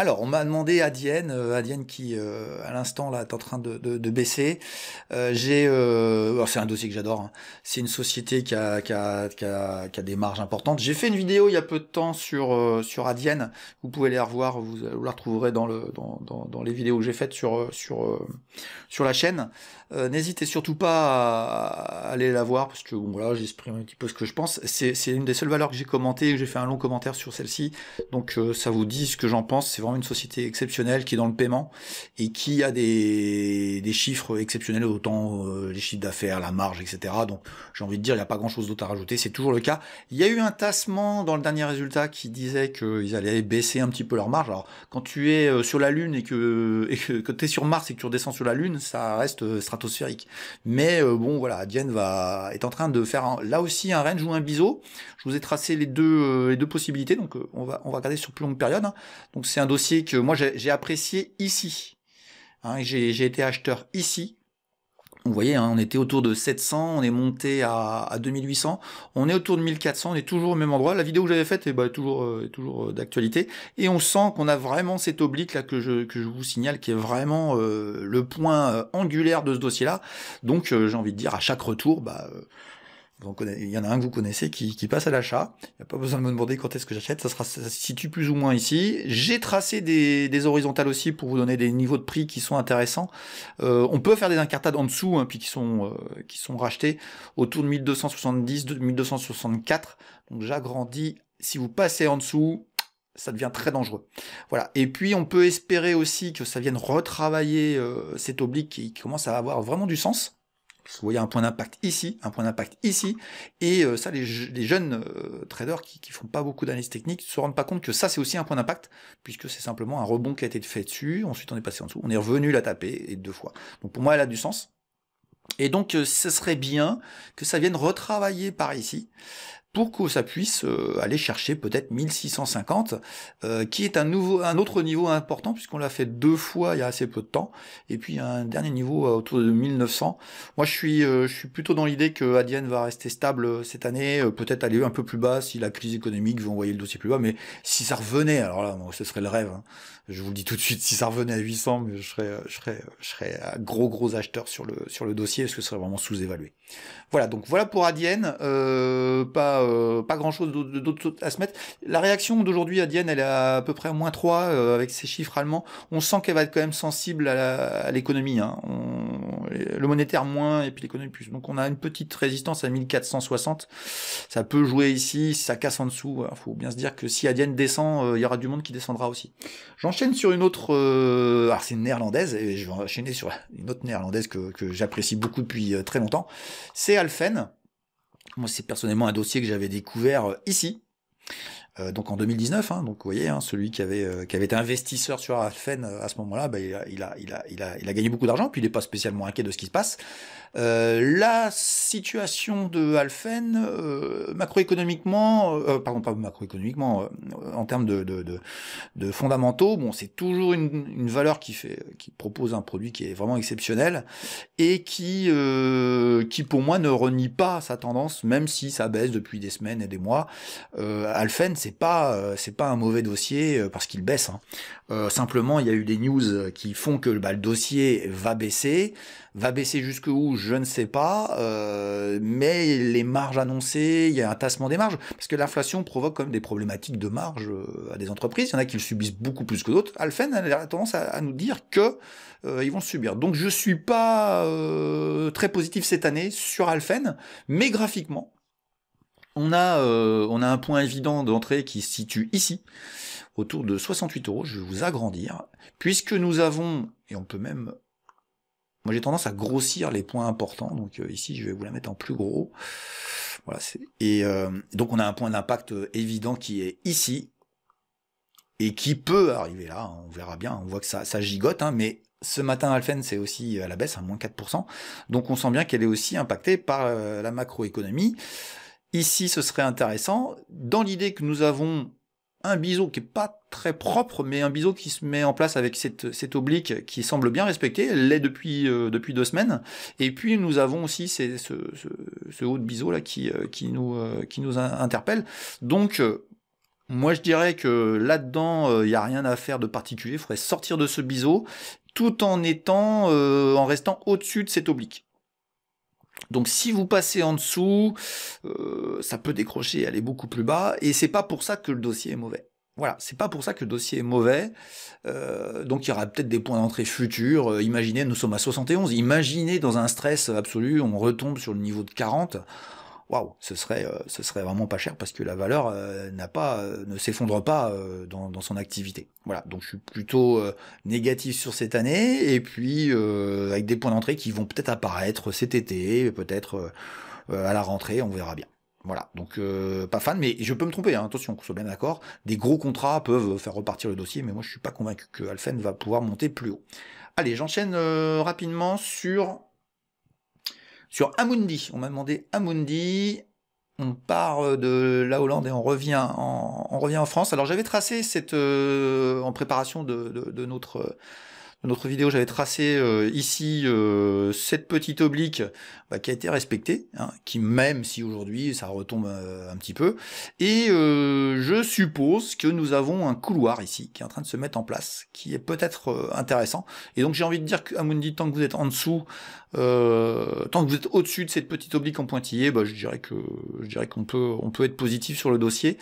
Alors, on m'a demandé Adienne, Adienne euh, qui, euh, à l'instant, là, est en train de, baisser. Euh, oh, c'est un dossier que j'adore. Hein. C'est une société qui a, des marges importantes. J'ai fait une vidéo il y a peu de temps sur sur Adienne. Vous pouvez les revoir. Vous, la retrouverez dans le dans, les vidéos que j'ai faites sur sur sur la chaîne. N'hésitez surtout pas à aller la voir parce que j'exprime un petit peu ce que je pense. C'est une des seules valeurs que j'ai commentées. J'ai fait un long commentaire sur celle-ci. Donc ça vous dit ce que j'en pense. C'est une société exceptionnelle qui est dans le paiement et qui a des, chiffres exceptionnels, autant euh, les chiffres d'affaires, la marge, etc. Donc j'ai envie de dire, il n'y a pas grand-chose d'autre à rajouter, c'est toujours le cas. Il y a eu un tassement dans le dernier résultat qui disait qu'ils allaient baisser un petit peu leur marge. Alors quand tu es euh, sur la Lune et que, que, tu es sur Mars et que tu redescends sur la Lune, ça reste euh, stratosphérique. Mais bon, voilà, Diane va, est en train de faire là aussi un range ou un biseau. Je vous ai tracé les deux, les deux possibilités, donc on, va, on va regarder sur plus longue période. Hein. Donc c'est un dossier que moi j'ai apprécié ici. Hein, j'ai été acheteur ici. Vous voyez, hein, on était autour de 700, on est monté à, 2800, on est autour de 1400, on est toujours au même endroit. La vidéo que j'avais faite est bah, toujours, euh, euh, d'actualité. Et on sent qu'on a vraiment cet oblique là que je, vous signale, qui est vraiment euh, le point angulaire de ce dossier-là. Donc j'ai envie de dire, à chaque retour, bah, il y en a un que vous connaissez qui, passe à l'achat. Il n'y a pas besoin de me demander quand est-ce que j'achète. Ça, se situe plus ou moins ici. J'ai tracé des, horizontales aussi pour vous donner des niveaux de prix qui sont intéressants. Euh, on peut faire des incartades en dessous, hein, puis euh, qui sont, rachetés autour de 1270, 1264. Donc j'agrandis. Si vous passez en dessous, ça devient très dangereux. Voilà. Et puis on peut espérer aussi que ça vienne retravailler euh, cet oblique qui commence à avoir vraiment du sens. Vous voyez un point d'impact ici, un point d'impact ici, et euh, ça, les, jeunes euh, traders qui, qui font pas beaucoup d'analyse technique se rendent pas compte que ça, c'est aussi un point d'impact, puisque c'est simplement un rebond qui a été fait dessus, ensuite on est passé en dessous, on est revenu la taper, et deux fois. Donc pour moi, elle a du sens. Et donc, euh, ce serait bien que ça vienne retravailler par ici, pour que ça puisse euh, aller chercher peut-être 1650, euh, qui est un, nouveau, un autre niveau important, puisqu'on l'a fait deux fois il y a assez peu de temps, et puis un dernier niveau euh, autour de 1900. Moi, je suis, je suis plutôt dans l'idée que Adyen va rester stable cette année, peut-être aller un peu plus bas si la crise économique veut envoyer le dossier plus bas, mais si ça revenait, alors là, ce serait le rêve. Hein. Je vous le dis tout de suite, si ça revenait à 800, je serais, je serais, je serais un gros gros acheteur sur le sur le dossier parce que ce serait vraiment sous-évalué. Voilà, donc voilà pour Adienne. Euh, pas euh, pas grand chose d'autre à se mettre. La réaction d'aujourd'hui Adienne, elle est à, peu près moins 3 euh, avec ses chiffres allemands. On sent qu'elle va être quand même sensible à l'économie. Hein le monétaire moins et puis l'économie plus. Donc on a une petite résistance à 1460. Ça peut jouer ici, ça casse en dessous. Il faut bien se dire que si Adienne descend, euh, il y aura du monde qui descendra aussi. J'enchaîne sur une autre... Euh, alors c'est une néerlandaise, et je vais enchaîner sur une autre néerlandaise que, que j'apprécie beaucoup depuis euh, très longtemps. C'est Alphen. Moi c'est personnellement un dossier que j'avais découvert ici. Euh, donc en 2019, hein, donc vous voyez, hein, celui qui avait, euh, qui avait été investisseur sur Alphen euh, à ce moment-là, bah, il, a, il, a, il, a, il, a, gagné beaucoup d'argent, puis il n'est pas spécialement inquiet de ce qui se passe. Euh, la situation de Alphen, euh, macroéconomiquement, euh, pardon, pas macroéconomiquement, en termes de, fondamentaux, bon, c'est toujours une, valeur qui, fait, qui propose un produit qui est vraiment exceptionnel et qui, qui pour moi ne renie pas sa tendance, même si ça baisse depuis des semaines et des mois. Alphen, c'est pas, c'est pas un mauvais dossier parce qu'il baisse. Hein. Euh, simplement, il y a eu des news qui font que le bah, le dossier va baisser. Va baisser jusque où Je ne sais pas. Euh, mais les marges annoncées, il y a un tassement des marges. Parce que l'inflation provoque quand même des problématiques de marge euh, à des entreprises. Il y en a qui le subissent beaucoup plus que d'autres. Alphen a tendance à, nous dire que ils vont subir. Donc je ne suis pas très positif cette année sur Alphen. Mais graphiquement, on a, on a un point évident d'entrée qui se situe ici autour de 68 euros. Je vais vous agrandir, puisque nous avons, et on peut même... Moi j'ai tendance à grossir les points importants, donc euh, ici je vais vous la mettre en plus gros. Voilà, et euh, donc on a un point d'impact euh, évident qui est ici, et qui peut arriver là, hein, on verra bien, on voit que ça, gigote, hein, mais ce matin, Alphen, c'est aussi à la baisse, à moins 4%. Donc on sent bien qu'elle est aussi impactée par la macroéconomie. Ici, ce serait intéressant, dans l'idée que nous avons un biseau qui est pas très propre, mais un biseau qui se met en place avec cette, cette oblique qui semble bien respectée. Elle l'est depuis, euh, depuis deux semaines. Et puis nous avons aussi ce, haut de biseau là qui, euh, qui, nous, euh, qui nous interpelle. Donc moi je dirais que là-dedans, il n'y a rien à faire de particulier. Il faudrait sortir de ce biseau tout en étant en restant au-dessus de cette oblique. Donc si vous passez en dessous, euh, ça peut décrocher aller beaucoup plus bas. Et c'est pas pour ça que le dossier est mauvais. Voilà, c'est pas pour ça que le dossier est mauvais. Euh, donc il y aura peut-être des points d'entrée futurs. Euh, imaginez, nous sommes à 71. Imaginez dans un stress absolu, on retombe sur le niveau de 40 waouh, ce serait euh, ce serait vraiment pas cher parce que la valeur euh, n'a pas euh, ne s'effondre pas dans, son activité. Voilà, donc je suis plutôt négatif sur cette année et puis avec des points d'entrée qui vont peut-être apparaître cet été, peut-être à la rentrée, on verra bien. Voilà, donc pas fan, mais je peux me tromper, hein, attention, qu'on soit bien d'accord, des gros contrats peuvent faire repartir le dossier, mais moi je suis pas convaincu que Alphen va pouvoir monter plus haut. Allez, j'enchaîne rapidement sur sur Amundi, on m'a demandé Amundi, on part euh, de la Hollande et on revient en, revient en France. Alors j'avais tracé cette euh, en préparation de, de notre euh, dans notre vidéo, j'avais tracé euh, ici euh, cette petite oblique bah, qui a été respectée, hein, qui même si aujourd'hui ça retombe euh, un petit peu. Et je suppose que nous avons un couloir ici qui est en train de se mettre en place, qui est peut-être intéressant. Et donc j'ai envie de dire que Amundi, tant que vous êtes en dessous, tant que vous êtes au-dessus de cette petite oblique en pointillé, bah, je dirais que je dirais qu'on peut on peut être positif sur le dossier.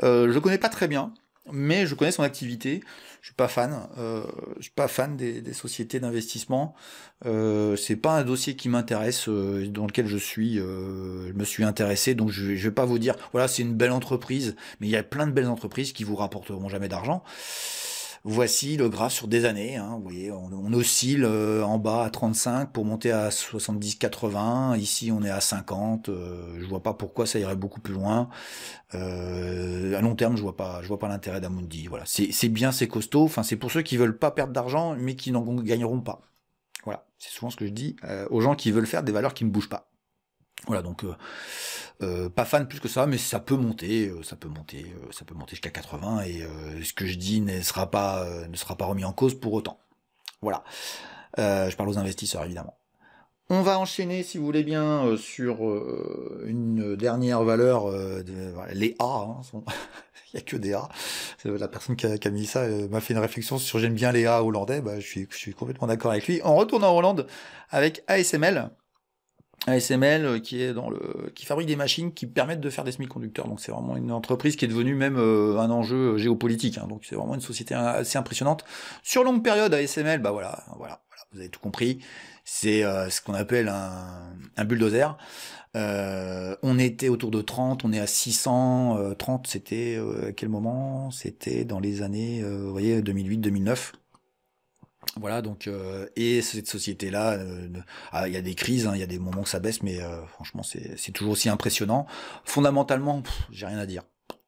je connais pas très bien mais je connais son activité. Je suis pas fan. Euh, je suis pas fan des, sociétés d'investissement. Euh, c'est pas un dossier qui m'intéresse, euh, dans lequel je suis, euh, je me suis intéressé. Donc je, je vais pas vous dire, voilà, c'est une belle entreprise. Mais il y a plein de belles entreprises qui vous rapporteront jamais d'argent. Voici le graphe sur des années. Hein, vous voyez, on, oscille euh, en bas à 35 pour monter à 70-80. Ici, on est à 50. je euh, je vois pas pourquoi ça irait beaucoup plus loin. Euh, à long terme, je vois pas, je vois pas l'intérêt d'Amundi. Voilà, c'est bien, c'est costaud. Enfin, c'est pour ceux qui veulent pas perdre d'argent, mais qui n'en gagneront pas. Voilà, c'est souvent ce que je dis aux gens qui veulent faire des valeurs qui ne bougent pas. Voilà, donc euh, euh, pas fan plus que ça, mais ça peut monter, euh, ça peut monter, ça peut monter jusqu'à 80 et ce que je dis ne sera pas ne sera pas remis en cause pour autant. Voilà, je parle aux investisseurs évidemment. On va enchaîner, si vous voulez bien, sur une dernière valeur, de, les A. Hein, il n'y a que des A. La personne qui a, mis ça m'a fait une réflexion sur j'aime bien les A hollandais. Bah, je, suis, je suis complètement d'accord avec lui. On retourne en Hollande avec ASML. ASML euh, qui est dans le qui fabrique des machines qui permettent de faire des semi-conducteurs. Donc c'est vraiment une entreprise qui est devenue même euh, un enjeu euh, géopolitique. Hein. Donc c'est vraiment une société hein, assez impressionnante. Sur longue période, ASML, bah voilà, voilà, voilà vous avez tout compris. C'est ce qu'on appelle un, bulldozer. on était autour de 30, on est à 600. 30, c'était à quel moment C'était dans les années, vous voyez, 2008-2009. Voilà, donc, euh, et cette société-là, euh, ah, il y a des crises, hein, il y a des moments où ça baisse, mais euh, franchement, c'est toujours aussi impressionnant. Fondamentalement, j'ai rien à dire.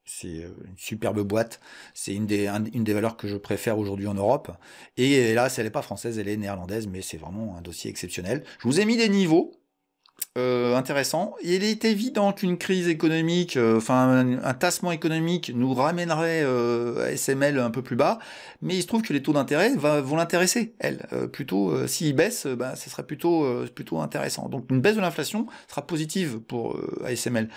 C'est une superbe boîte. C'est une des, une des valeurs que je préfère aujourd'hui en Europe. Et, là, là, elle n'est pas française, elle est néerlandaise, mais c'est vraiment un dossier exceptionnel. Je vous ai mis des niveaux euh, intéressant. Il est évident qu'une crise économique, euh, enfin un, tassement économique nous ramènerait euh, un peu plus bas, mais il se trouve que les taux d'intérêt vont l'intéresser, elle. Euh, plutôt, s'ils baissent, ben, ce sera plutôt, plutôt intéressant. Donc une baisse de l'inflation sera positive pour ASML.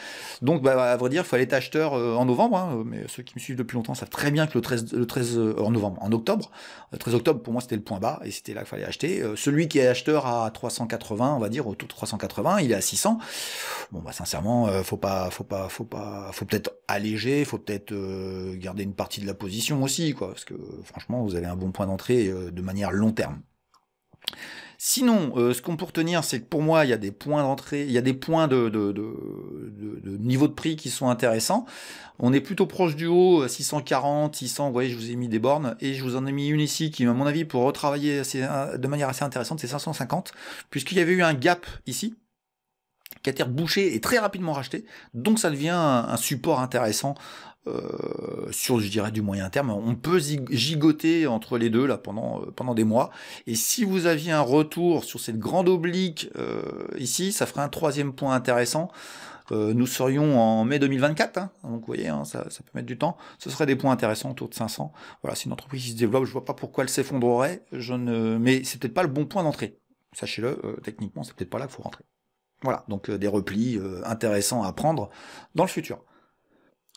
Donc bah, à vrai dire, il fallait être acheteur en novembre, hein, mais ceux qui me suivent depuis longtemps savent très bien que le 13, le 13 en novembre, en octobre, le 13 octobre pour moi c'était le point bas et c'était là qu'il fallait acheter. celui qui est acheteur à 380, on va dire autour de 380, il est à 600. Bon bah sincèrement, euh, faut pas, faut pas, faut pas, faut peut-être alléger, faut peut-être euh, garder une partie de la position aussi, quoi, parce que franchement, vous avez un bon point d'entrée euh, de manière long terme. Sinon, ce qu'on peut retenir, c'est que pour moi, il y a des points d'entrée, il y a des points de, de, niveau de prix qui sont intéressants. On est plutôt proche du haut, à 640, 600, vous voyez, je vous ai mis des bornes, et je vous en ai mis une ici qui, à mon avis, pour retravailler de manière assez intéressante, c'est 550, puisqu'il y avait eu un gap ici, Cater bouché est très rapidement racheté, donc ça devient un, support intéressant euh, sur, je dirais, du moyen terme. On peut gigoter entre les deux là pendant, euh, pendant des mois. Et si vous aviez un retour sur cette grande oblique euh, ici, ça ferait un troisième point intéressant. nous serions en mai 2024, hein, donc vous voyez, hein, ça, peut mettre du temps. Ce serait des points intéressants autour de 500. Voilà, si une entreprise qui se développe. Je vois pas pourquoi elle s'effondrerait. Je ne, mais c'est peut-être pas le bon point d'entrée. Sachez-le, techniquement, c'est peut-être pas là qu'il faut rentrer. Voilà, donc euh, des replis euh, intéressants à prendre dans le futur.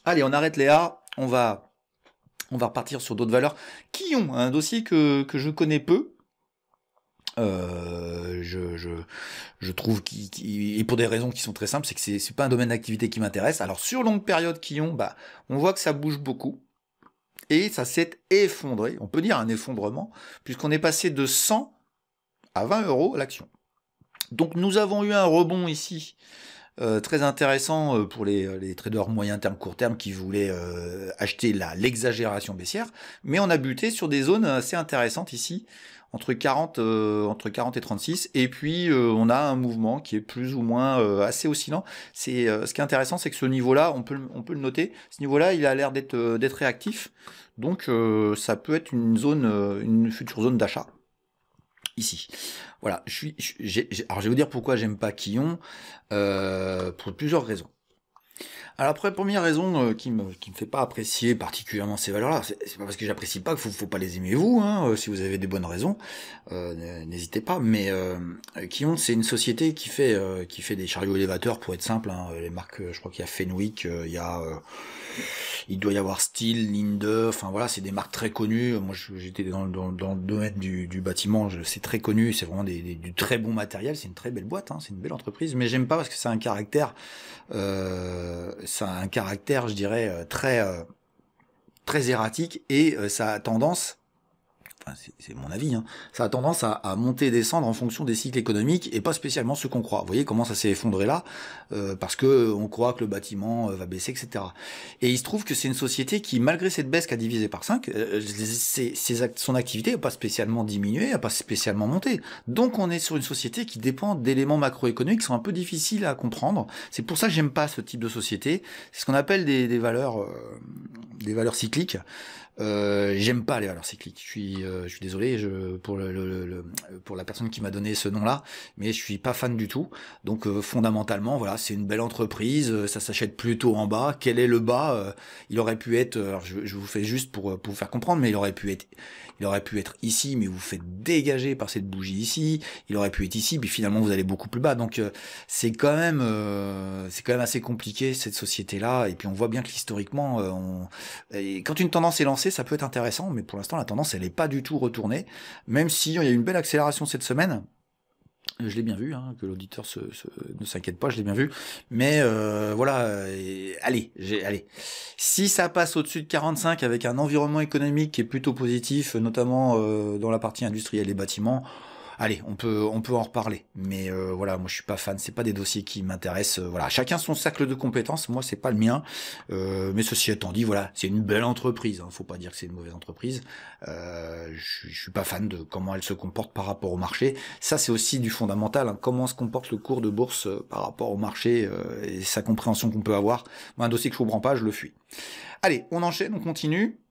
Allez, on arrête Léa, on va, on va repartir sur d'autres valeurs qui ont un dossier que, que je connais peu, euh, je, je, je, trouve qui, et pour des raisons qui sont très simples, c'est que c'est, n'est pas un domaine d'activité qui m'intéresse. Alors sur longue période qui bah, on voit que ça bouge beaucoup et ça s'est effondré. On peut dire un effondrement puisqu'on est passé de 100 à 20 euros l'action. Donc nous avons eu un rebond ici. Euh, très intéressant euh, pour euh, les, traders moyen terme, court terme qui voulaient euh, acheter l'exagération baissière, mais on a buté sur des zones assez intéressantes ici, entre 40, entre 40 et 36, et puis on a un mouvement qui est plus ou moins assez oscillant. C'est ce qui est intéressant, c'est que ce niveau-là, on peut, on peut le noter, ce niveau-là, il a l'air d'être d'être réactif, donc ça peut être une zone, une future zone d'achat ici. Voilà, je suis, alors je vais vous dire pourquoi j'aime pas Kion, euh, pour plusieurs raisons. Alors après, première raison euh, qui me qui me fait pas apprécier particulièrement ces valeurs-là, c'est pas parce que j'apprécie pas qu'il faut, faut pas les aimer vous, hein, euh, si vous avez des bonnes raisons, euh, n'hésitez pas. Mais Kion, c'est une société qui fait qui fait des chariots élévateurs, pour être simple. Hein, les marques, je crois qu'il y a Fenwick, il y a il doit y avoir Steel, Linde, enfin voilà, c'est des marques très connues. Moi, j'étais dans, le domaine du, bâtiment, c'est très connu, c'est vraiment du très bon matériel, c'est une très belle boîte, hein, c'est une belle entreprise, mais j'aime pas parce que c'est un caractère, euh, ça a un caractère, je dirais, euh, très, euh, très erratique et euh, ça a tendance enfin, c'est mon avis, hein. ça a tendance à, monter et descendre en fonction des cycles économiques et pas spécialement ce qu'on croit. Vous voyez comment ça s'est effondré là, euh, parce que euh, on croit que le bâtiment euh, va baisser, etc. Et il se trouve que c'est une société qui, malgré cette baisse qu'a divisé par 5, ses, son activité n'a pas spécialement diminué, n'a pas spécialement monté. Donc on est sur une société qui dépend d'éléments macroéconomiques qui sont un peu difficiles à comprendre. C'est pour ça que j'aime pas ce type de société. C'est ce qu'on appelle des, valeurs des valeurs cycliques. Euh, j'aime pas les valeurs cycliques. Je suis, euh, je suis désolé je, pour, le, pour la personne qui m'a donné ce nom-là, mais je suis pas fan du tout. Donc euh, fondamentalement, voilà, c'est une belle entreprise. Euh, ça s'achète plutôt en bas. Quel est le bas Il aurait pu être. Alors je, vous fais juste pour pour vous faire comprendre, mais il aurait pu être, il aurait pu être ici, mais vous, vous faites dégager par cette bougie ici. Il aurait pu être ici, puis finalement vous allez beaucoup plus bas. Donc c'est quand même, c'est quand même assez compliqué cette société-là. Et puis on voit bien que historiquement, on, et quand une tendance est lancée, ça peut être intéressant, mais pour l'instant, la tendance, elle n'est pas du tout retournée, même s'il y a eu une belle accélération cette semaine. Je l'ai bien vu, hein, que l'auditeur ne s'inquiète pas, je l'ai bien vu. Mais euh, voilà, euh, allez, allez. Si ça passe au-dessus de 45 avec un environnement économique qui est plutôt positif, notamment euh, dans la partie industrielle et bâtiments, allez, on peut, on peut en reparler. Mais euh, voilà, moi je suis pas fan, c'est pas des dossiers qui m'intéressent. Euh, voilà, chacun son cercle de compétences. Moi c'est pas le mien. Euh, mais ceci étant dit, voilà, c'est une belle entreprise. Hein. faut pas dire que c'est une mauvaise entreprise. je, ne suis pas fan de comment elle se comporte par rapport au marché. Ça c'est aussi du fondamental. Hein. comment se comporte le cours de bourse par rapport au marché et sa compréhension qu'on peut avoir. Moi, un dossier que je comprends pas, je le fuis. Allez, on enchaîne, on continue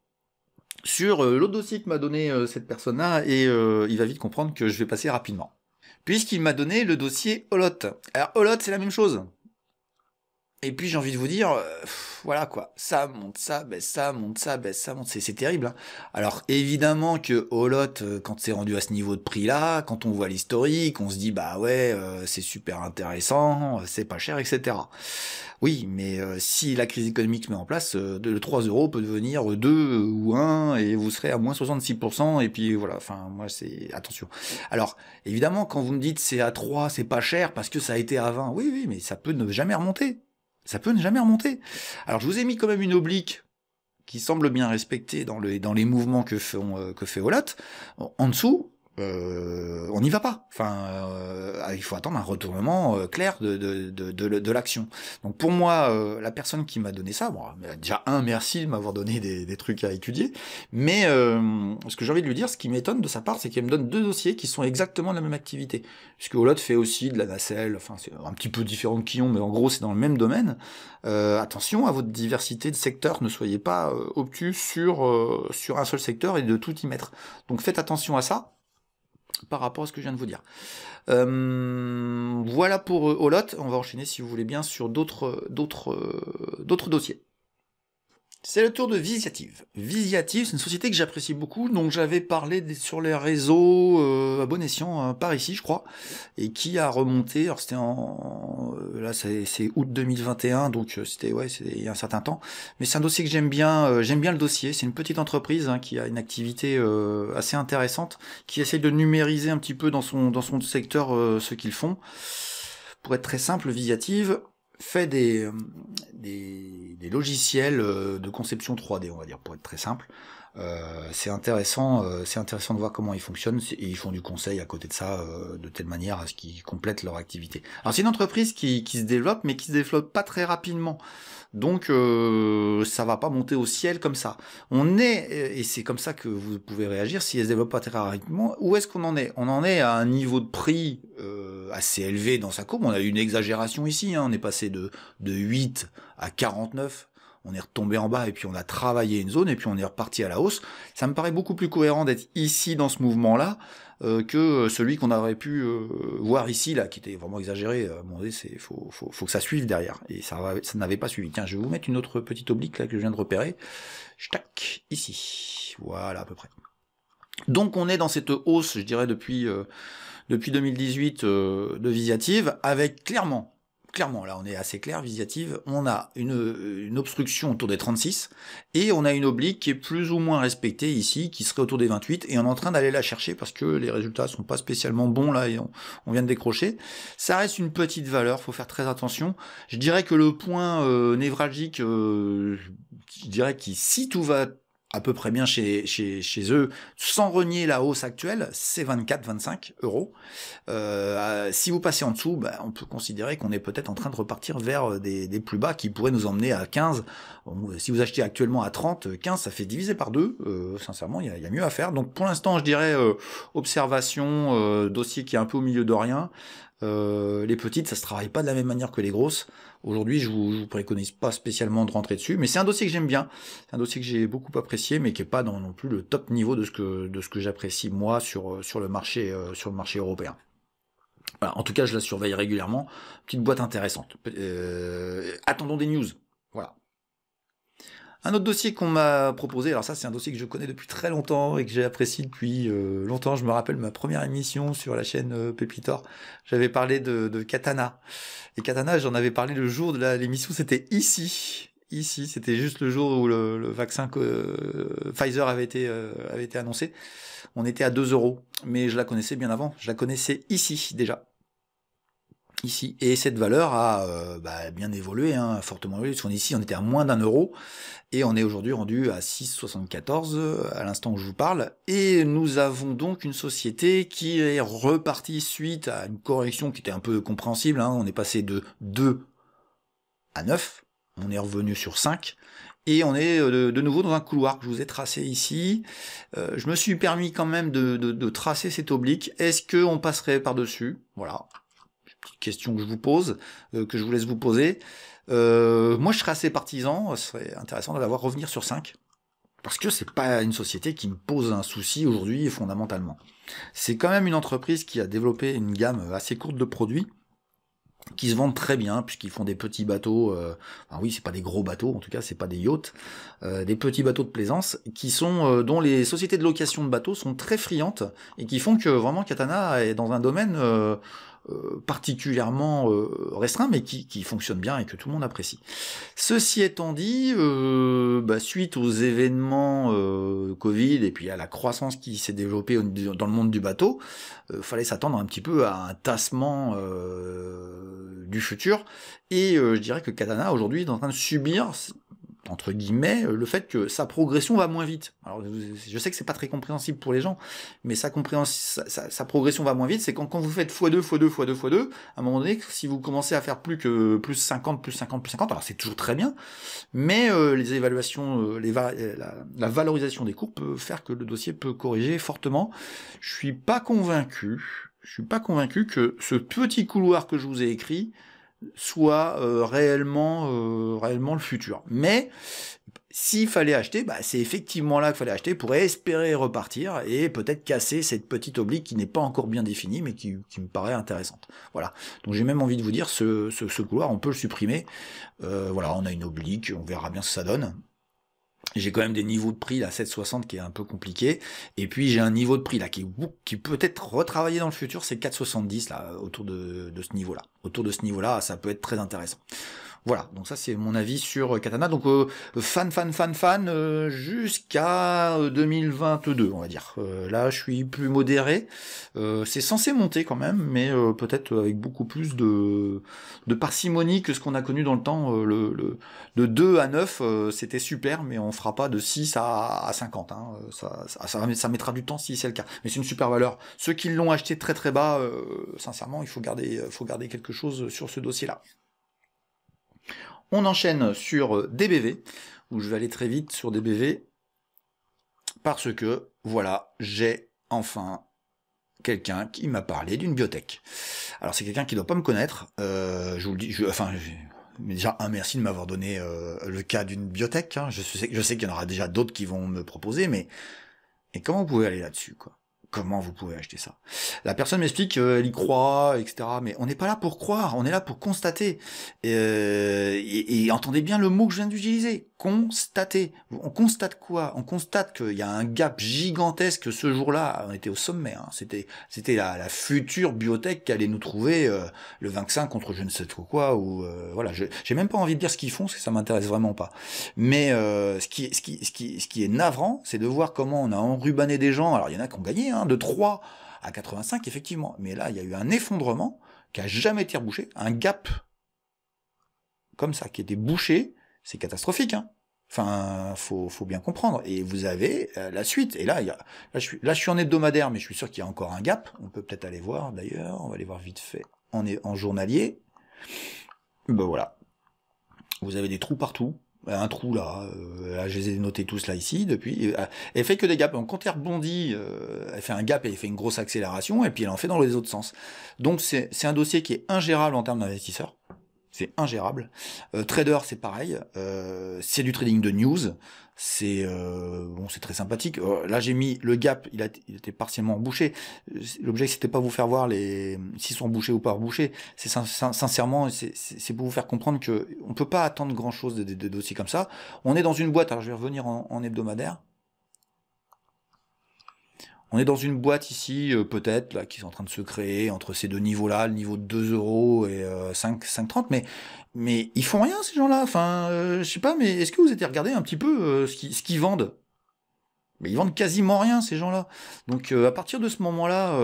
sur euh, l'autre dossier que m'a donné euh, cette personne-là, et euh, il va vite comprendre que je vais passer rapidement. Puisqu'il m'a donné le dossier Holot. Alors Holot, c'est la même chose. Et puis j'ai envie de vous dire, euh, voilà quoi, ça monte, ça baisse, ça monte, ça baisse, ça monte, c'est terrible. Hein. Alors évidemment que Holot, euh, quand c'est rendu à ce niveau de prix là, quand on voit l'historique, on se dit bah ouais, euh, c'est super intéressant, c'est pas cher, etc. Oui, mais si la crise économique met en place, le 3 euros peut devenir 2 ou 1 et vous serez à moins 66%, et puis voilà, enfin moi c'est... Attention. Alors évidemment quand vous me dites c'est à 3, c'est pas cher parce que ça a été à 20, oui oui, mais ça peut ne jamais remonter ça peut ne jamais remonter. Alors je vous ai mis quand même une oblique qui semble bien respectée dans, dans les mouvements que, font, euh, que fait Olat. En dessous, euh, on n'y va pas. Enfin, euh, ah, il faut attendre un retournement euh, clair de, l'action. Donc pour moi, la personne qui m'a donné ça, déjà un, merci de m'avoir donné des, trucs à étudier, mais ce que j'ai envie de lui dire, ce qui m'étonne de sa part, c'est qu'elle me donne deux dossiers qui sont exactement la même activité. Puisque Olot fait aussi de la nacelle, enfin c'est un petit peu différent de Quillon, mais en gros c'est dans le même domaine. attention à votre diversité de secteurs, ne soyez pas obtus sur, sur un seul secteur et de tout y mettre. Donc faites attention à ça, par rapport à ce que je viens de vous dire. Euh, voilà pour Holot, euh, On va enchaîner, si vous voulez bien, sur d'autres, euh, d'autres, d'autres dossiers. C'est le tour de Visiative. Visiative, c'est une société que j'apprécie beaucoup, dont j'avais parlé sur les réseaux euh, à bon escient euh, par ici, je crois, et qui a remonté. Alors c'était en euh, là, c'est août 2021, donc euh, c'était ouais, c'est il y a un certain temps. Mais c'est un dossier que j'aime bien. j'aime bien le dossier. C'est une petite entreprise hein, qui a une activité assez intéressante, qui essaye de numériser un petit peu dans son dans son secteur ce qu'ils font. Pour être très simple, Visiative, fait euh, des, des, logiciels euh, de conception 3D, on va dire, pour être très simple. Euh, c'est intéressant, c'est intéressant de voir comment ils fonctionnent et ils font du conseil à côté de ça de telle manière à ce qu'ils complètent leur activité. Alors c'est une entreprise qui, qui, se développe, mais qui se développe pas très rapidement. Donc euh, ça va pas monter au ciel comme ça. On est, euh, et c'est comme ça que vous pouvez réagir si elle se développe pas très rapidement, où est-ce qu'on en est On en est à un niveau de prix euh, assez élevé dans sa courbe. On a eu une exagération ici, hein. on est passé de, de 8 à 49 on est retombé en bas et puis on a travaillé une zone et puis on est reparti à la hausse. Ça me paraît beaucoup plus cohérent d'être ici dans ce mouvement-là euh, que euh, celui qu'on aurait pu euh, voir ici, là, qui était vraiment exagéré. Bon, c'est faut, faut, faut, que ça suive derrière. Et ça, ça n'avait pas suivi. Tiens, je vais vous mettre une autre petite oblique là que je viens de repérer. Tac, ici. Voilà à peu près. Donc on est dans cette hausse, je dirais, depuis, depuis 2018 de visiative, avec clairement clairement, là, on est assez clair, visiative. On a une, obstruction autour des 36 et on a une oblique qui est plus ou moins respectée ici, qui serait autour des 28. Et on est en train d'aller la chercher parce que les résultats sont pas spécialement bons là et on, vient de décrocher. Ça reste une petite valeur, faut faire très attention. Je dirais que le point euh, névralgique, euh, je dirais que si tout va à peu près bien chez, chez, chez, eux, sans renier la hausse actuelle, c'est 24-25 euros. Euh, si vous passez en dessous, ben, on peut considérer qu'on est peut-être en train de repartir vers euh, des, des, plus bas qui pourraient nous emmener à 15. Si vous achetez actuellement à 30, 15, ça fait diviser par deux. Euh, sincèrement, il y, a mieux à faire. Donc pour l'instant, je dirais observation, dossier qui est un peu au milieu de rien. Euh, les petites, ça se travaille pas de la même manière que les grosses. Aujourd'hui, je vous, vous préconise pas spécialement de rentrer dessus, mais c'est un dossier que j'aime bien. C'est un dossier que j'ai beaucoup apprécié, mais qui est pas non plus le top niveau de ce que de ce que j'apprécie moi sur euh, sur le marché euh, sur le marché européen. en tout cas, je la surveille régulièrement. Petite boîte intéressante. attendons des news. Voilà. Un autre dossier qu'on m'a proposé, alors ça c'est un dossier que je connais depuis très longtemps et que j'ai apprécié depuis euh, longtemps, je me rappelle ma première émission sur la chaîne euh, Pepitor, j'avais parlé de, Katana. Et Katana, j'en avais parlé le jour de l'émission, c'était ici. Ici, c'était juste le jour où le, vaccin euh, Pfizer avait été, avait été annoncé. On était à 2 euros, mais je la connaissais bien avant, je la connaissais ici déjà ici. Et cette valeur a euh, bah, bien évolué, hein, fortement évolué. Parce on ici, on était à moins d'un euro, et on est aujourd'hui rendu à 6,74 euh, à l'instant où je vous parle. Et nous avons donc une société qui est repartie suite à une correction qui était un peu compréhensible. Hein. On est passé de 2 à 9, on est revenu sur 5, et on est euh, de, nouveau dans un couloir que je vous ai tracé ici. je me suis permis quand même de, de tracer cet oblique. Est-ce qu'on passerait par-dessus Voilà question que je vous pose, euh, que je vous laisse vous poser. Euh, moi, je serais assez partisan, euh, ce serait intéressant de la voir revenir sur 5. Parce que c'est pas une société qui me pose un souci aujourd'hui fondamentalement. C'est quand même une entreprise qui a développé une gamme assez courte de produits qui se vendent très bien puisqu'ils font des petits bateaux. Oui, enfin oui, c'est pas des gros bateaux, en tout cas c'est pas des yachts, des petits bateaux de plaisance qui sont dont les sociétés de location de bateaux sont très friantes, et qui font que vraiment Katana est dans un domaine euh, particulièrement euh, restreint, mais qui, qui, fonctionne bien et que tout le monde apprécie. Ceci étant dit, euh, bah, suite aux événements Covid et puis à la croissance qui s'est développée dans le monde du bateau, fallait s'attendre un petit peu à un tassement du futur. Et je dirais que Katana aujourd'hui est en train de subir entre guillemets, euh, le fait que sa progression va moins vite. Alors, je sais que c'est pas très compréhensible pour les gens, mais sa, sa, progression va moins vite, c'est quand, vous faites x2, x2, x2, x2, à un moment donné, si vous commencez à faire plus que plus 50, plus 50, plus 50, alors c'est toujours très bien, mais euh, les évaluations, euh, les la, la, valorisation des cours peut faire que le dossier peut corriger fortement. Je suis pas convaincu, je suis pas convaincu que ce petit couloir que je vous ai écrit, soit euh, réellement, euh, réellement le futur. Mais s'il fallait acheter, bah, c'est effectivement là qu'il fallait acheter pour espérer repartir et peut-être casser cette petite oblique qui n'est pas encore bien définie mais qui, me paraît intéressante. Voilà. Donc j'ai même envie de vous dire, ce, couloir, on peut le supprimer. Euh, voilà, on a une oblique, on verra bien ce que ça donne j'ai quand même des niveaux de prix là 7,60 qui est un peu compliqué et puis j'ai un niveau de prix là qui, qui peut être retravaillé dans le futur c'est 4,70 là autour de, de ce niveau là autour de ce niveau là ça peut être très intéressant voilà, donc ça c'est mon avis sur euh, Katana. Donc euh, fan, fan, fan, fan, euh, jusqu'à 2022, on va dire. là, je suis plus modéré. c'est censé monter quand même, mais peut-être avec beaucoup plus de, parcimonie que ce qu'on a connu dans le temps. Le, de 2 à 9, c'était super, mais on fera pas de 6 à, 50. Hein. Ça, mettra du temps si c'est le cas. Mais c'est une super valeur. Ceux qui l'ont acheté très très bas, sincèrement, il faut garder, faut garder quelque chose sur ce dossier-là. On enchaîne sur euh, DBV, où je vais aller très vite sur DBV, parce que, voilà, j'ai enfin quelqu'un qui m'a parlé d'une biotech. Alors c'est quelqu'un qui ne doit pas me connaître, euh, je vous le dis, je, enfin, mais déjà un merci de m'avoir donné euh, le cas d'une biotech, hein. je sais, qu'il y en aura déjà d'autres qui vont me proposer, mais et comment vous pouvez aller là-dessus, quoi comment vous pouvez acheter ça La personne m'explique qu'elle euh, y croit, etc. Mais on n'est pas là pour croire, on est là pour constater. et, euh, entendez bien le mot que je viens d'utiliser, constater. On constate quoi On constate qu'il y a un gap gigantesque ce jour-là. On était au sommet, hein. c'était c'était la, la, future biotech qui allait nous trouver euh, le 25 contre je ne sais trop quoi. Ou euh, voilà, j'ai même pas envie de dire ce qu'ils font, parce que ça m'intéresse vraiment pas. Mais ce qui ce qui ce qui ce qui est navrant, c'est de voir comment on a enrubané des gens. Alors il y en a qui ont gagné. Hein, de 3 à 85, effectivement. Mais là, il y a eu un effondrement qui n'a jamais été rebouché, un gap comme ça qui était bouché, c'est catastrophique. Hein. Enfin, faut, faut bien comprendre. Et vous avez euh, la suite. Et là, y a, je suis, là, je suis en hebdomadaire, mais je suis sûr qu'il y a encore un gap. On peut peut-être aller voir d'ailleurs. On va aller voir vite fait. On est en journalier. Ben voilà. Vous avez des trous partout un trou là, euh, là, je les ai notés tous là ici depuis, et, ah, elle fait que des gaps. Donc quand elle rebondit, euh, elle fait un gap et elle fait une grosse accélération, et puis elle en fait dans les autres sens. Donc c'est un dossier qui est ingérable en termes d'investisseurs, c'est ingérable. Euh, trader c'est pareil, c'est du trading de news, c'est euh, bon, c'est très sympathique. Euh, là, j'ai mis le gap, il, était partiellement bouché. L'objet, c'était pas vous faire voir les s'ils sont bouchés ou pas bouchés. C'est sincèrement, c'est pour vous faire comprendre que on peut pas attendre grand chose des, dossiers comme ça. On est dans une boîte. Alors, je vais revenir en, hebdomadaire. On est dans une boîte ici, euh, peut-être, là, qui est en train de se créer entre ces deux niveaux-là, le niveau de 2 euros et 5,30, mais mais ils font rien ces gens-là. Enfin, euh, je sais pas, mais est-ce que vous étiez regardé un petit peu euh, ce qu'ils vendent Mais ils vendent quasiment rien ces gens-là. Donc euh, à partir de ce moment-là,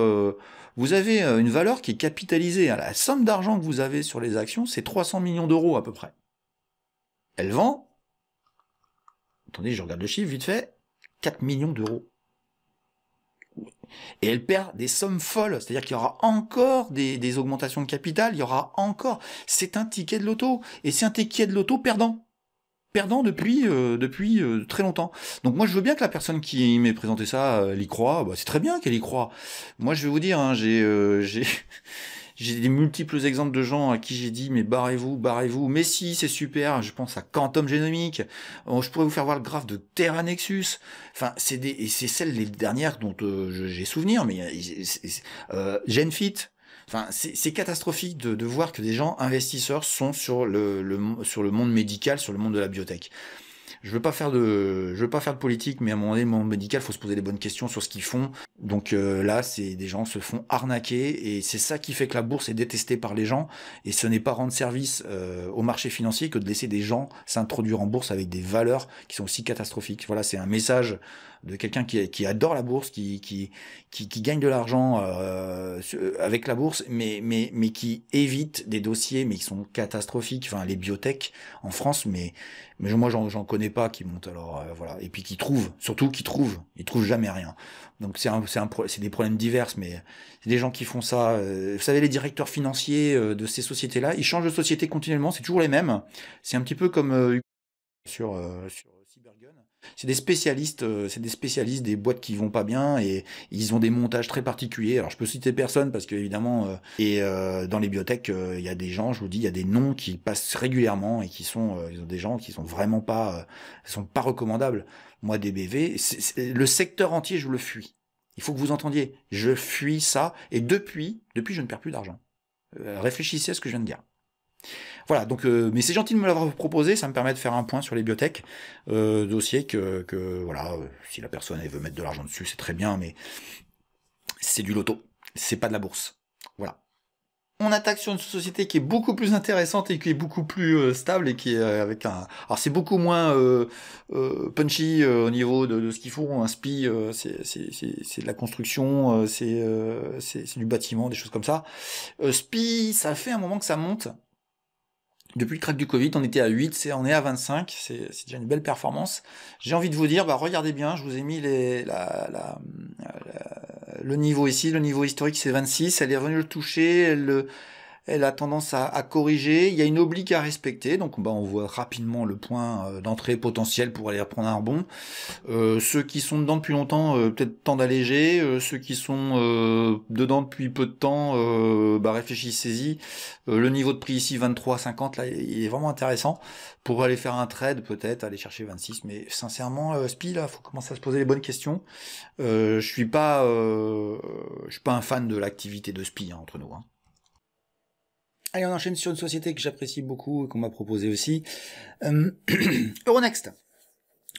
vous avez une valeur qui est capitalisée. Hein, la somme d'argent que vous avez sur les actions, c'est 300 millions d'euros à peu près. Elle vend. Attendez, je regarde le chiffre vite fait. 4 millions d'euros. Et elle perd des sommes folles, c'est-à-dire qu'il y aura encore des, augmentations de capital, il y aura encore. C'est un ticket de loto, et c'est un ticket de loto perdant, perdant depuis euh, depuis euh, très longtemps. Donc moi je veux bien que la personne qui m'ait présenté ça, euh, elle y croit, bah, c'est très bien qu'elle y croit. Moi je vais vous dire, hein, j'ai j'ai j'ai des multiples exemples de gens à qui j'ai dit mais barrez-vous, barrez-vous. Mais si, c'est super. Je pense à Quantum Génomique. Euh, je pourrais vous faire voir le graphe de Terra Nexus. Enfin, c'est des et c'est celles les dernières dont euh, j'ai souvenir. Mais euh, euh Genfit, Enfin, c'est catastrophique de, voir que des gens investisseurs sont sur le, sur le monde médical, sur le monde de la biotech je veux pas faire de, je veux pas faire de politique, mais à mon moment médical, faut se poser les bonnes questions sur ce qu'ils font. Donc euh, là, c'est des gens se font arnaquer et c'est ça qui fait que la bourse est détestée par les gens. Et ce n'est pas rendre service euh, au marché financier que de laisser des gens s'introduire en bourse avec des valeurs qui sont aussi catastrophiques. Voilà, c'est un message de quelqu'un qui, adore la bourse, qui qui qui, gagne de l'argent euh, avec la bourse, mais mais mais qui évite des dossiers mais qui sont catastrophiques. Enfin, les biotech en France, mais mais moi j'en connais pas qui montent alors euh, voilà et puis qui trouvent surtout qui trouvent ils trouvent jamais rien donc c'est c'est des problèmes diverses mais c'est des gens qui font ça euh, vous savez les directeurs financiers euh, de ces sociétés là ils changent de société continuellement c'est toujours les mêmes c'est un petit peu comme sur, sur c'est des spécialistes, euh, c'est des spécialistes des boîtes qui vont pas bien et ils ont des montages très particuliers. Alors je peux citer personne parce que évidemment, euh, et euh, dans les bibliothèques, il y a des gens, je vous dis, il y a des noms qui passent régulièrement et qui sont des gens qui sont vraiment pas, sont pas recommandables. Moi, DBV, c'est, le secteur entier, je le fuis. Il faut que vous entendiez, je fuis ça et depuis, depuis, je ne perds plus d'argent. réfléchissez à ce que je viens de dire. Voilà, donc, euh, mais c'est gentil de me l'avoir proposé, ça me permet de faire un point sur les biotech, euh, dossier que, voilà, euh, si la personne veut mettre de l'argent dessus, c'est très bien, mais c'est du loto, c'est pas de la bourse. Voilà. On attaque sur une société qui est beaucoup plus intéressante et qui est beaucoup plus euh, stable et qui est avec un. Alors c'est beaucoup moins punchy au niveau de, de ce qu'ils font. Un SPI, c'est de la construction, c'est du bâtiment, des choses comme ça. SPI, ça fait un moment que ça monte. Depuis le crack du Covid, on était à 8, c'est, on est à 25, c'est, c'est déjà une belle performance. J'ai envie de vous dire, bah, regardez bien, je vous ai mis les, euh, le niveau ici, le niveau historique c'est 26, elle est revenue le toucher, elle, elle a tendance à, corriger, il y a une oblique à respecter, donc bah, on voit rapidement le point euh, d'entrée potentiel pour aller reprendre un rebond. Euh, ceux qui sont dedans depuis longtemps, euh, peut-être temps d'alléger, ceux qui sont dedans depuis peu de temps, bah, réfléchissez-y. le niveau de prix ici, 23,50, là, il est vraiment intéressant pour aller faire un trade peut-être, aller chercher 26, mais sincèrement, SPI, là, faut commencer à se poser les bonnes questions. je suis pas, je suis pas un fan de l'activité de SPI, hein, entre nous. Hein. Allez, on enchaîne sur une société que j'apprécie beaucoup et qu'on m'a proposé aussi. Euh, Euronext.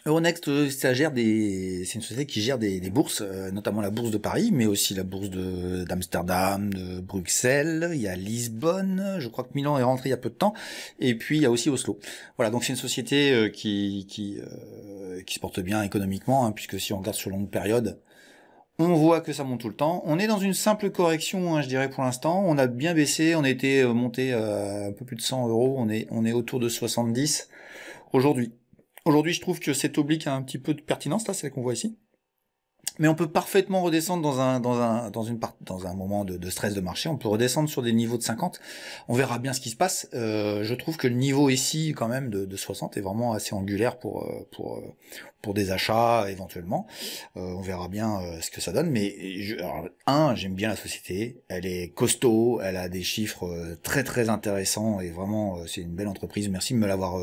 Euronext, euh, ça gère des, c'est une société qui gère des, bourses, euh, notamment la bourse de Paris, mais aussi la bourse de d'Amsterdam, de Bruxelles. Il y a Lisbonne, je crois que Milan est rentré il y a peu de temps, et puis il y a aussi Oslo. Voilà, donc c'est une société qui qui qui se porte bien économiquement, hein, puisque si on regarde sur longue période, on voit que ça monte tout le temps. On est dans une simple correction, hein, je dirais pour l'instant. On a bien baissé, on était euh, monté euh, un peu plus de 100 euros, on est, on est autour de 70 aujourd'hui. Aujourd'hui, je trouve que cette oblique a un petit peu de pertinence, là, celle qu'on voit ici. Mais on peut parfaitement redescendre dans un, dans un, dans une part, dans un moment de, stress de marché. On peut redescendre sur des niveaux de 50. On verra bien ce qui se passe. Euh, je trouve que le niveau ici, quand même, de, de 60 est vraiment assez angulaire pour, pour, pour des achats éventuellement. Euh, on verra bien euh, ce que ça donne. Mais un, j'aime bien la société. Elle est costaud, elle a des chiffres euh, très très intéressants et vraiment c'est une belle entreprise. Merci de me l'avoir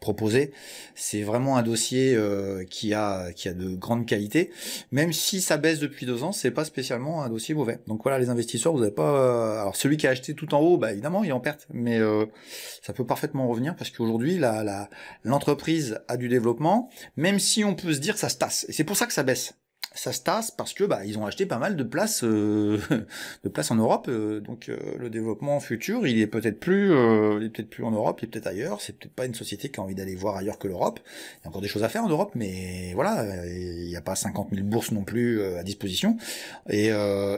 proposé. C'est vraiment un dossier qui a qui a de grandes qualités. Même si ça baisse depuis deux ans, c'est pas spécialement un dossier mauvais. Donc voilà, les investisseurs, vous n'avez pas. alors celui qui a acheté tout en haut, bah évidemment il en perte, mais ça peut parfaitement revenir parce qu'aujourd'hui la l'entreprise a du développement, même même si on peut se dire ça se tasse. Et c'est pour ça que ça baisse ça se tasse parce que bah ils ont acheté pas mal de places euh, de places en Europe euh, donc euh, le développement futur il est peut-être plus il est peut-être plus en Europe il est peut-être ailleurs c'est peut-être pas une société qui a envie d'aller voir ailleurs que l'Europe il y a encore des choses à faire en Europe mais voilà il n'y a pas 50 000 bourses non plus à disposition et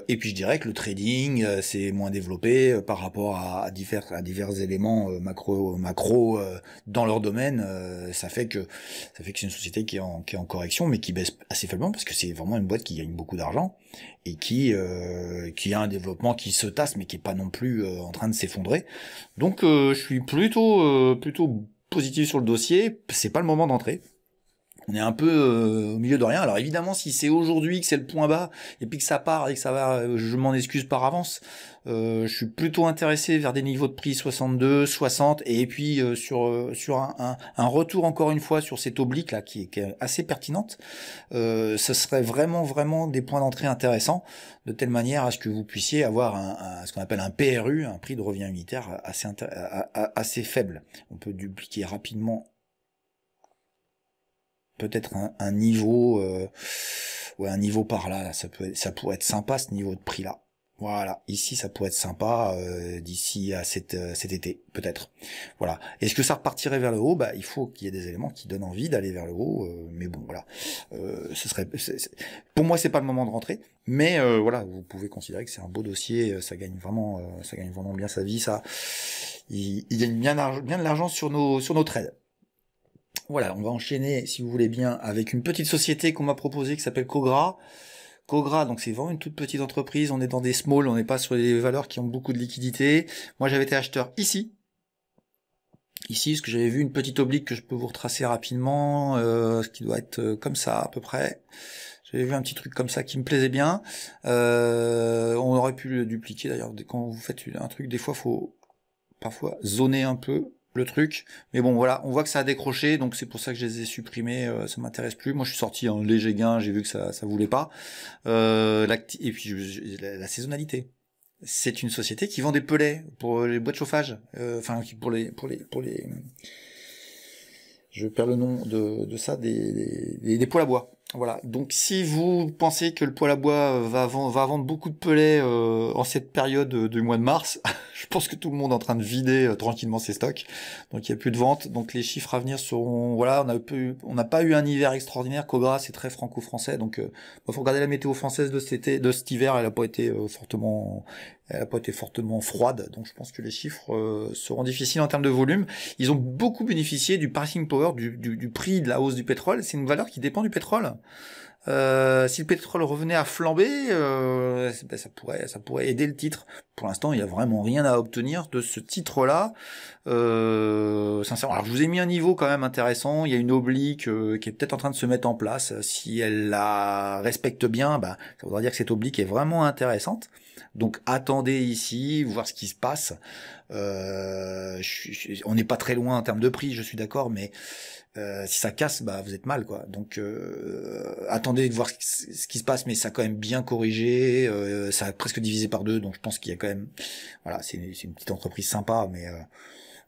et puis je dirais que le trading c'est moins développé par rapport à, à, divers à divers éléments macro macro dans leur domaine ça fait que ça fait que c'est une société qui est en qui est en correction mais qui baisse assez faiblement parce que c'est une boîte qui gagne beaucoup d'argent et qui euh, qui a un développement qui se tasse mais qui est pas non plus euh, en train de s'effondrer. Donc euh, je suis plutôt plutôt positif sur le dossier. C'est pas le moment d'entrer on est un peu euh, au milieu de rien. Alors évidemment, si c'est aujourd'hui que c'est le point bas et puis que ça part et que ça va, euh, je m'en excuse par avance. Euh, je suis plutôt intéressé vers des niveaux de prix 62, 60 et puis sur sur un, retour encore une fois sur cette oblique là qui est, assez pertinente. ce serait vraiment vraiment des points d'entrée intéressants de telle manière à ce que vous puissiez avoir ce qu'on appelle un PRU, un prix de revient unitaire assez assez faible. On peut dupliquer rapidement peut-être un, niveau, euh, un niveau par là, Ça peut, ça pourrait être sympa ce niveau de prix là. Voilà, ici ça pourrait être sympa euh, d'ici à cet, euh, cet été, peut-être. Voilà. Est-ce que ça repartirait vers le haut Bah, il faut qu'il y ait des éléments qui donnent envie d'aller vers le haut, euh, mais bon, voilà. ce serait, pour moi, c'est pas le moment de rentrer, mais voilà, vous pouvez considérer que c'est un beau dossier. Ça gagne vraiment, ça gagne vraiment bien sa vie. Ça, il, il gagne bien, bien de l'argent sur nos sur nos trades. Voilà, on va enchaîner, si vous voulez bien, avec une petite société qu'on m'a proposée qui s'appelle Cogra. Cogra, donc c'est vraiment une toute petite entreprise, on est dans des small, on n'est pas sur des valeurs qui ont beaucoup de liquidité. Moi j'avais été acheteur ici, ici, ce que j'avais vu une petite oblique que je peux vous retracer rapidement, euh, ce qui doit être euh, comme ça à peu près. J'avais vu un petit truc comme ça qui me plaisait bien. Euh, on aurait pu le dupliquer d'ailleurs. Quand vous faites un truc, des fois, faut parfois zoner un peu le truc. Mais bon, voilà, on voit que ça a décroché, donc c'est pour ça que je les ai supprimés. Euh, ça m'intéresse plus. Moi, je suis sorti en léger gain. J'ai vu que ça, ça voulait pas. Euh, et puis la, saisonnalité. C'est une société qui vend des pelets pour les bois de chauffage. Euh, enfin, pour les, pour les, pour les. Je perds le nom de, ça, des, des, des à bois. Voilà. Donc si vous pensez que le poêle à bois euh, va vendre, va vendre beaucoup de pelets euh, en cette période euh, du mois de mars, je pense que tout le monde est en train de vider tranquillement ses stocks. Donc il n'y a plus de vente. Donc les chiffres à venir seront voilà, on n'a pas eu un hiver extraordinaire. Cobra c'est très franco-français. Donc il faut regarder la météo française de de cet hiver. Elle n'a pas été fortement elle n'a pas été fortement froide, donc je pense que les chiffres euh, seront difficiles en termes de volume. Ils ont beaucoup bénéficié du pricing power, du, prix de la hausse du pétrole. C'est une valeur qui dépend du pétrole. Euh, si le pétrole revenait à flamber, euh, ben, ça pourrait, ça pourrait aider le titre. Pour l'instant, il n'y a vraiment rien à obtenir de ce titre-là. sincèrement, je vous ai mis un niveau quand même intéressant. Il y a une oblique qui est peut-être en train de se mettre en place. Si elle la respecte bien, ben, ça voudrait dire que cette oblique est vraiment intéressante. Donc attendez ici, voir ce qui se passe. Euh, on n'est pas très loin en termes de prix, je suis d'accord, mais euh, si ça casse, bah vous êtes mal quoi. Donc euh, attendez de voir ce, qui se passe, mais ça a quand même bien corrigé, ça a presque divisé par deux, donc je pense qu'il y a quand même, voilà, c'est une, une petite entreprise sympa, mais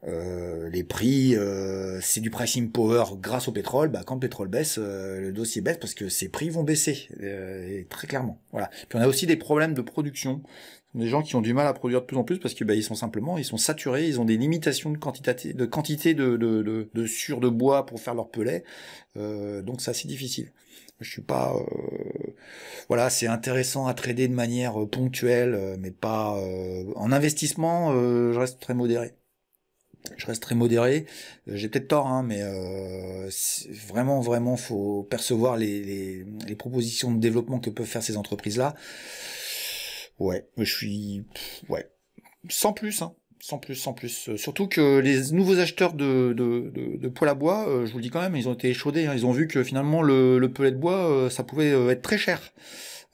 euh, les prix, euh, c'est du pricing power grâce au pétrole. Bah, quand le pétrole baisse, euh, le dossier baisse parce que ces prix vont baisser et très clairement. Voilà. Puis on a aussi des problèmes de production. Des gens qui ont du mal à produire de plus en plus parce qu'ils bah, ils sont simplement, ils sont saturés, ils ont des limitations de quantité de quantité de de, de, sur de bois pour faire leur pellet. donc ça, c'est difficile. Je suis pas voilà, c'est intéressant à trader de manière ponctuelle, mais pas en investissement. je reste très modéré je reste très modéré. Euh, j'ai peut-être tort, hein, mais euh, vraiment, vraiment, faut percevoir les, propositions de développement que peuvent faire ces entreprises-là. Ouais, je suis, ouais, sans plus, hein, sans plus, sans plus. Euh, surtout que les nouveaux acheteurs de, de, poêle à bois, euh, je vous le dis quand même, ils ont été échaudés. Hein. ils ont vu que finalement le, le pellet de bois, ça pouvait être très cher.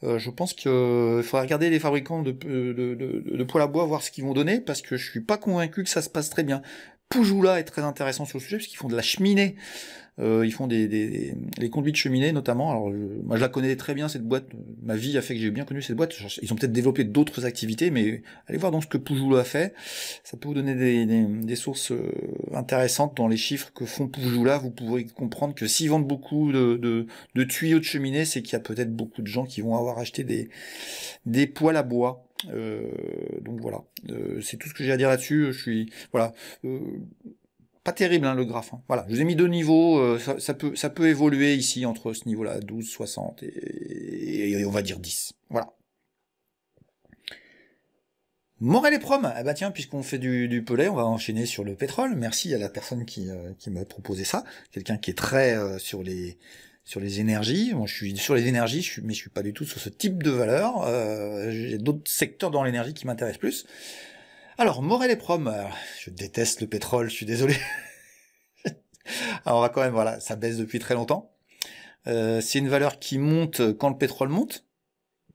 Euh, je pense qu'il euh, faudra regarder les fabricants de, euh, de, de à bois, voir ce qu'ils vont donner, parce que je suis pas convaincu que ça se passe très bien. Poujoula est très intéressant sur le sujet, parce qu'ils font de la cheminée euh, ils font des, des, les conduits de cheminée notamment. Alors moi je la connais très bien cette boîte. Ma vie a fait que j'ai bien connu cette boîte. Ils ont peut-être développé d'autres activités, mais allez voir donc ce que Poujoula a fait. Ça peut vous donner des, des sources euh, intéressantes dans les chiffres que font Poujoula. Vous pourrez comprendre que s'ils vendent beaucoup de, de, tuyaux de cheminée, c'est qu'il y a peut-être beaucoup de gens qui vont avoir acheté des, des poêles à bois. Euh, donc voilà, c'est tout ce que j'ai à dire là-dessus. Je suis voilà, euh, pas terrible hein, le graphe. Hein. Voilà, je vous ai mis deux niveaux, euh, ça, peut, ça peut évoluer ici entre ce niveau-là, 12, 60 et, on va dire 10. Voilà. Morel et Prom, eh bah tiens, puisqu'on fait du, du on va enchaîner sur le pétrole. Merci à la personne qui, euh, qui m'a proposé ça, quelqu'un qui est très euh, sur les sur les énergies. je suis sur les énergies, je mais je suis pas du tout sur ce type de valeur. J'ai d'autres secteurs dans l'énergie qui m'intéressent plus. Alors, Morel et Prom, euh, je déteste le pétrole, je suis désolé. Alors on va quand même, voilà, ça baisse depuis très longtemps. Euh, c'est une valeur qui monte quand le pétrole monte,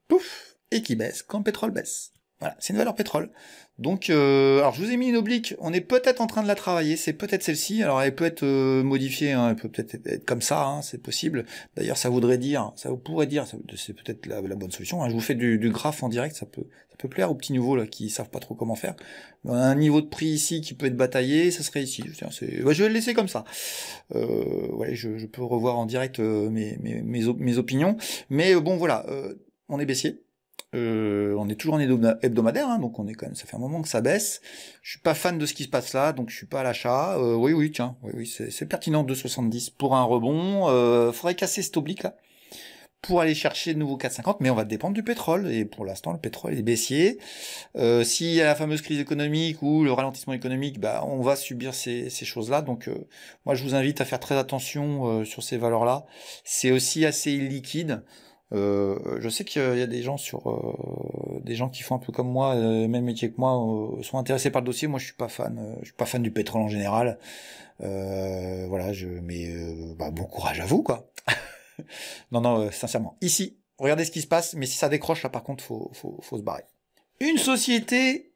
pouf, et qui baisse quand le pétrole baisse. Voilà, c'est une valeur pétrole. Donc, euh, alors je vous ai mis une oblique, on est peut-être en train de la travailler, c'est peut-être celle-ci, alors elle peut être euh, modifiée, hein. elle peut peut-être être comme ça, hein. c'est possible. D'ailleurs, ça voudrait dire, ça pourrait dire, c'est peut-être la, bonne solution, hein. je vous fais du, graphe en direct, ça peut, ça peut plaire aux petits nouveaux là, qui savent pas trop comment faire. Un niveau de prix ici qui peut être bataillé, ça serait ici, je vais le laisser comme ça. Euh, ouais, je, peux revoir en direct mes, mes, mes opinions, mais bon voilà, on est baissier, euh, on est toujours en hebdomadaire, hein, donc on est quand même, ça fait un moment que ça baisse. Je suis pas fan de ce qui se passe là, donc je suis pas à l'achat. Euh, oui, oui, tiens, oui, oui, c'est pertinent 2,70 pour un rebond. Euh, faudrait casser cet oblique là pour aller chercher de nouveau 4,50, mais on va dépendre du pétrole. Et pour l'instant, le pétrole est baissier. Euh, S'il y a la fameuse crise économique ou le ralentissement économique, bah, on va subir ces, choses-là. Donc euh, moi, je vous invite à faire très attention sur ces valeurs-là. C'est aussi assez liquide. Euh, je sais qu'il y a des gens sur euh, des gens qui font un peu comme moi, euh, même métier que moi, euh, sont intéressés par le dossier. Moi, je suis pas fan. Euh, je suis pas fan du pétrole en général. voilà, je mais bah, bon courage à vous quoi. non non, sincèrement. Ici, regardez ce qui se passe. Mais si ça décroche là, par contre, faut faut, faut se barrer. Une société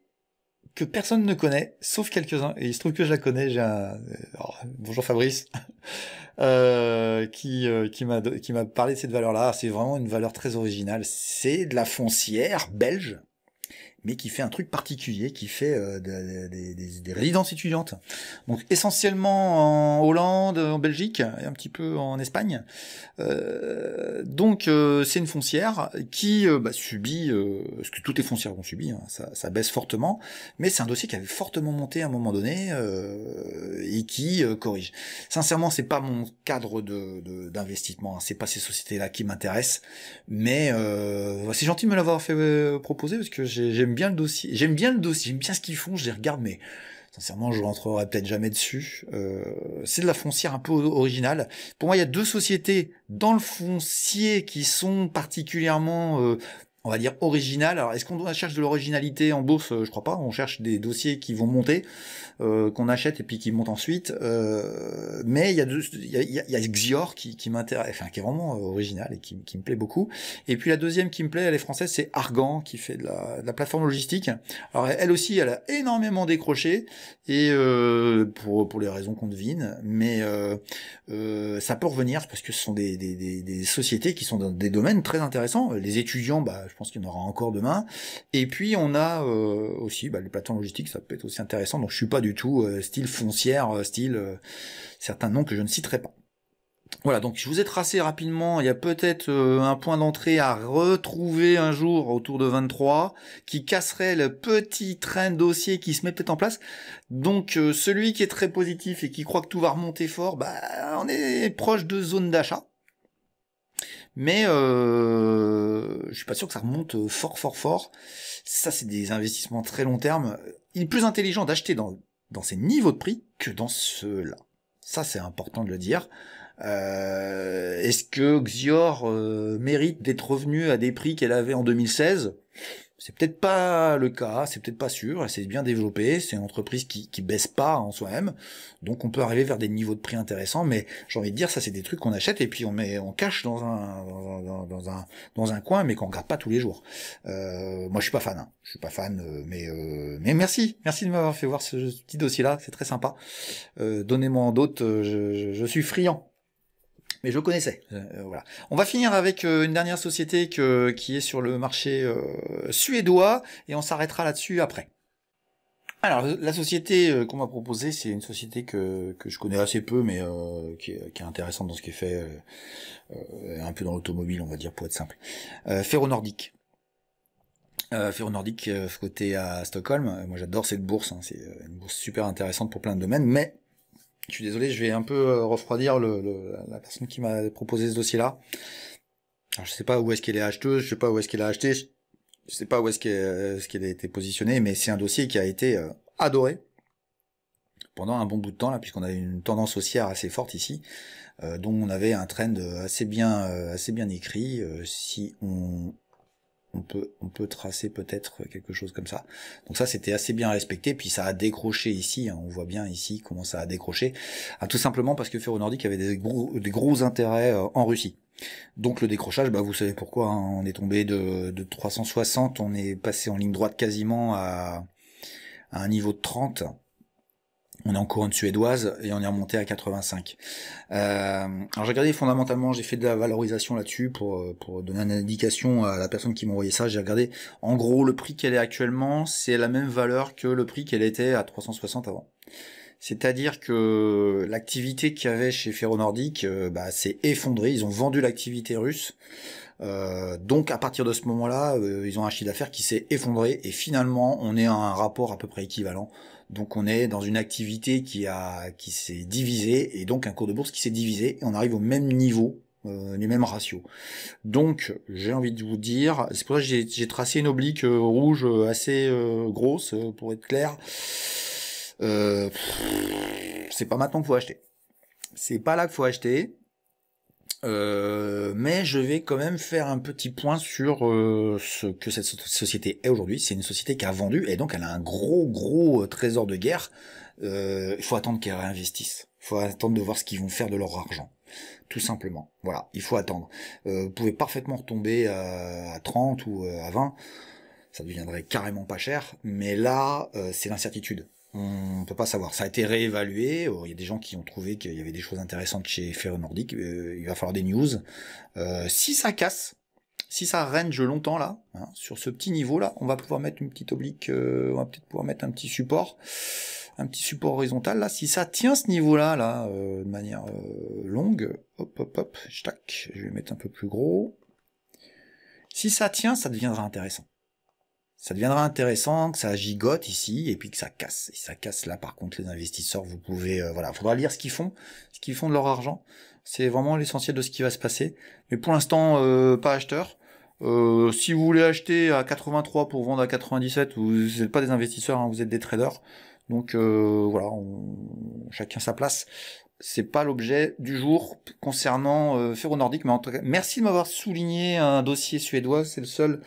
que personne ne connaît, sauf quelques-uns, et il se trouve que je la connais, j'ai un... Euh, bonjour Fabrice, euh, qui, euh, qui m'a parlé de cette valeur-là, c'est vraiment une valeur très originale, c'est de la foncière belge, mais qui fait un truc particulier, qui fait euh, des, résidences étudiantes. Donc essentiellement en Hollande, en Belgique, et un petit peu en Espagne. Euh, donc euh, c'est une foncière qui bah, subit ce que toutes les foncières ont subi, hein, ça, baisse fortement, mais c'est un dossier qui avait fortement monté à un moment donné et qui corrige. Sincèrement, c'est pas mon cadre de d'investissement, hein. c'est pas ces sociétés-là qui m'intéressent, mais c'est gentil de me l'avoir fait proposer parce que j'aime le dossier. J'aime bien le dossier. J'aime bien ce qu'ils font. Je les regarde, mais sincèrement, je rentrerai peut-être jamais dessus. Euh, c'est de la foncière un peu originale. Pour moi, il y a deux sociétés dans le foncier qui sont particulièrement euh, on va dire, original. Alors, est-ce qu'on cherche de l'originalité en bourse euh, Je crois pas. On cherche des dossiers qui vont monter, euh, qu'on achète et puis qui montent ensuite. Euh, mais il y a, deux Xior qui, m'intéresse, enfin, qui est vraiment original et qui, me plaît beaucoup. Et puis la deuxième qui me plaît, elle est française, c'est Argan, qui fait de la, plateforme logistique. Alors, elle aussi, elle a énormément décroché, et pour, pour les raisons qu'on devine, mais ça peut revenir parce que ce sont des, des, sociétés qui sont dans des domaines très intéressants. Les étudiants, bah, je pense qu'il y en aura encore demain. Et puis on a euh, aussi bah, les plateformes logistiques, ça peut être aussi intéressant. Donc je suis pas du tout euh, style foncière, euh, style certains noms que je ne citerai pas. Voilà, donc je vous ai tracé rapidement, il y a peut-être un point d'entrée à retrouver un jour autour de 23 qui casserait le petit train de dossier qui se met peut-être en place. Donc celui qui est très positif et qui croit que tout va remonter fort, bah on est proche de zone d'achat mais euh, je suis pas sûr que ça remonte euh, fort, fort, fort. Ça, c'est des investissements très long terme. Il est plus intelligent d'acheter dans, dans ces niveaux de prix que dans ceux-là. Ça, c'est important de le dire. Euh, est-ce que Xior euh, mérite d'être revenu à des prix qu'elle avait en 2016 c'est peut-être pas le cas, c'est peut-être pas sûr, c'est bien développé, c'est une entreprise qui, qui baisse pas en soi-même, donc on peut arriver vers des niveaux de prix intéressants, mais j'ai envie de dire, ça c'est des trucs qu'on achète et puis on met, on cache dans un, dans, dans un, dans un coin, mais qu'on regarde pas tous les jours. Euh, moi je suis pas fan, hein. je suis pas fan, euh, mais, euh, mais merci, merci de m'avoir fait voir ce petit dossier-là, c'est très sympa. Euh, donnez-moi en d'autres, je, je, suis friand, et je connaissais. Euh, euh, voilà. On va finir avec euh, une dernière société qui est sur le marché suédois et on s'arrêtera là-dessus après. Alors la société qu'on m'a proposée, c'est une société que, je connais assez peu, mais qui est, intéressante dans ce qui est fait, un peu dans l'automobile, on va dire pour être simple. Ferro Nordique. Ferro Nordique côté à Stockholm, moi j'adore cette bourse, hein. c'est une bourse super intéressante pour plein de domaines, mais je suis désolé, je vais un peu euh, refroidir la personne qui m'a proposé ce dossier-là. Alors, je sais pas où est-ce qu'elle est acheteuse, je sais pas où est-ce qu'elle a acheté, je sais pas où est-ce qu'elle euh, a été positionnée, mais c'est un dossier qui a été euh, adoré pendant un bon bout de temps là, puisqu'on a une tendance haussière assez forte ici, dont on avait un trend assez bien, assez bien écrit. si on on peut, on peut tracer peut-être quelque chose comme ça. Donc ça, c'était assez bien respecté. Puis ça a décroché ici. Hein. on voit bien ici comment ça a décroché. Ah, tout simplement parce que Ferro Nordique avait des gros, des gros intérêts euh, en Russie. Donc le décrochage, bah vous savez pourquoi, hein. on est tombé de, de 360, on est passé en ligne droite quasiment à, à un niveau de 30 on est en couronne suédoise et on est remonté à 85. Euh, alors j'ai regardé fondamentalement, j'ai fait de la valorisation là-dessus pour, euh, pour donner une indication à la personne qui m'envoyait ça. J'ai regardé en gros le prix qu'elle est actuellement, c'est la même valeur que le prix qu'elle était à 360 avant. C'est-à-dire que l'activité qu'il y avait chez Ferro Nordique euh, bah, s'est effondrée. Ils ont vendu l'activité russe. donc à partir de ce moment-là, ils ont un chiffre d'affaires qui s'est effondré. Et finalement, on est à un rapport à peu près équivalent donc on est dans une activité qui a qui s'est divisée et donc un cours de bourse qui s'est divisé et on arrive au même niveau, euh, les mêmes ratios. Donc j'ai envie de vous dire, c'est pour ça que j'ai tracé une oblique euh, rouge euh, assez euh, grosse pour être clair. c'est pas maintenant qu'il faut acheter. C'est pas là qu'il faut acheter. Euh, mais je vais quand même faire un petit point sur euh, ce que cette société est aujourd'hui. C'est une société qui a vendu et donc elle a un gros gros euh, trésor de guerre. Il faut attendre qu'elle réinvestisse. Il faut attendre de voir ce qu'ils vont faire de leur argent. Tout simplement. Voilà, il faut attendre. vous pouvez parfaitement retomber à 30 ou à 20. Ça deviendrait carrément pas cher. Mais là, c'est l'incertitude on ne peut pas savoir. Ça a été réévalué. Euh, il y a des gens qui ont trouvé qu'il y avait des choses intéressantes chez Ferro nordique euh, il va falloir des news. Euh, si ça casse, si ça range longtemps là, hein, sur ce petit niveau là, on va pouvoir mettre une petite oblique, on va peut-être pouvoir mettre un petit support, un petit support horizontal là. Si ça tient ce niveau là là de manière longue, hop hop hop, tac, je vais mettre un peu plus gros. Si ça tient, ça deviendra intéressant ça deviendra intéressant, que ça gigote ici et puis que ça casse. Et ça casse là, par contre, les investisseurs, vous pouvez, voilà, euh, voilà, faudra lire ce qu'ils font, ce qu'ils font de leur argent. C'est vraiment l'essentiel de ce qui va se passer. Mais pour l'instant, euh, pas acheteur. Euh, si vous voulez acheter à 83 pour vendre à 97, vous n'êtes pas des investisseurs, hein, vous êtes des traders. Donc voilà, chacun sa place c'est pas l'objet du jour concernant euh, Ferro Nordique, mais en tout cas, merci de m'avoir souligné un dossier suédois. C'est le seul,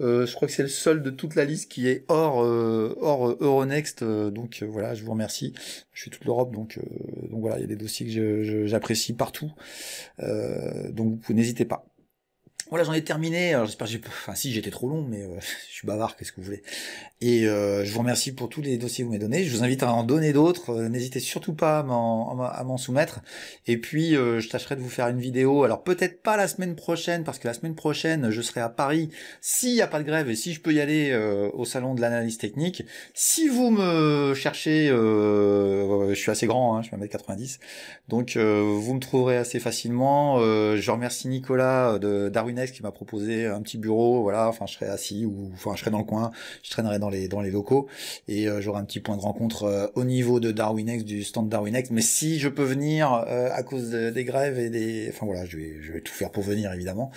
euh, je crois que c'est le seul de toute la liste qui est hors euh, hors Euronext. donc voilà, je vous remercie. Je suis toute l'Europe, donc donc voilà, il y a des dossiers que j'apprécie partout. donc n'hésitez pas. Voilà, j'en ai terminé. alors J'espère que j'ai... Enfin, si, j'étais trop long, mais euh, je suis bavard, qu'est-ce que vous voulez. Et euh, je vous remercie pour tous les dossiers que vous m'avez donnés. Je vous invite à en donner d'autres. Euh, n'hésitez surtout pas à m'en, soumettre. Et puis, je tâcherai de vous faire une vidéo. Alors, peut-être pas la semaine prochaine, parce que la semaine prochaine, je serai à Paris. S'il n'y a pas de grève et si je peux y aller au salon de l'analyse technique. Si vous me cherchez, je suis assez grand, hein, je suis 1m90. Donc, vous me trouverez assez facilement. je remercie Nicolas de qui m'a proposé un petit bureau, voilà, enfin je serais assis ou enfin je serais dans le coin, je traînerais dans les dans les locaux et euh, j'aurai un petit point de rencontre euh, au niveau de Darwin X, du stand Darwin X, Mais si je peux venir euh, à cause des grèves et des, enfin voilà, je vais je vais tout faire pour venir évidemment.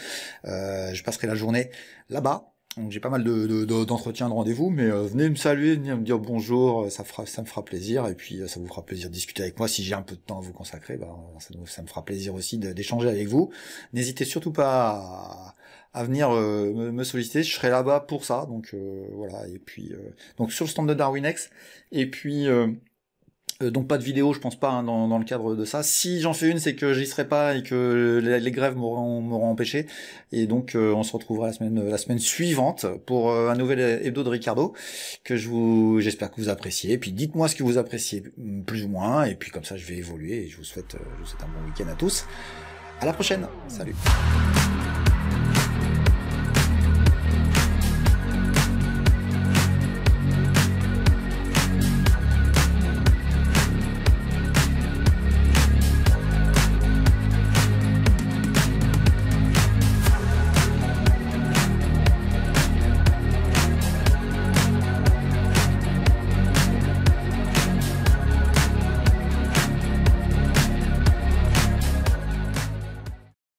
je passerai la journée là-bas. Donc j'ai pas mal d'entretiens, de, d'entretiens de rendez-vous, mais euh, venez me saluer, venez me dire bonjour, euh, ça, fera, ça me fera plaisir, et puis euh, ça vous fera plaisir de discuter avec moi. Si j'ai un peu de temps à vous consacrer, bah, ça, me fera plaisir aussi d'échanger avec vous. N'hésitez surtout pas à, venir me, solliciter, je serai là-bas pour ça. Donc voilà, et puis donc sur le stand de Darwinex, et puis euh, donc pas de vidéo, je pense pas hein, dans, dans, le cadre de ça. Si j'en fais une, c'est que j'y serai pas et que les, grèves m'auront empêché. Et donc euh, on se retrouvera la semaine la semaine suivante pour euh, un nouvel hebdo de Ricardo que je vous j'espère que vous appréciez. puis dites-moi ce que vous appréciez mm, plus ou moins. Et puis comme ça je vais évoluer. Et je vous souhaite je vous souhaite un bon week-end à tous. À la prochaine. Salut.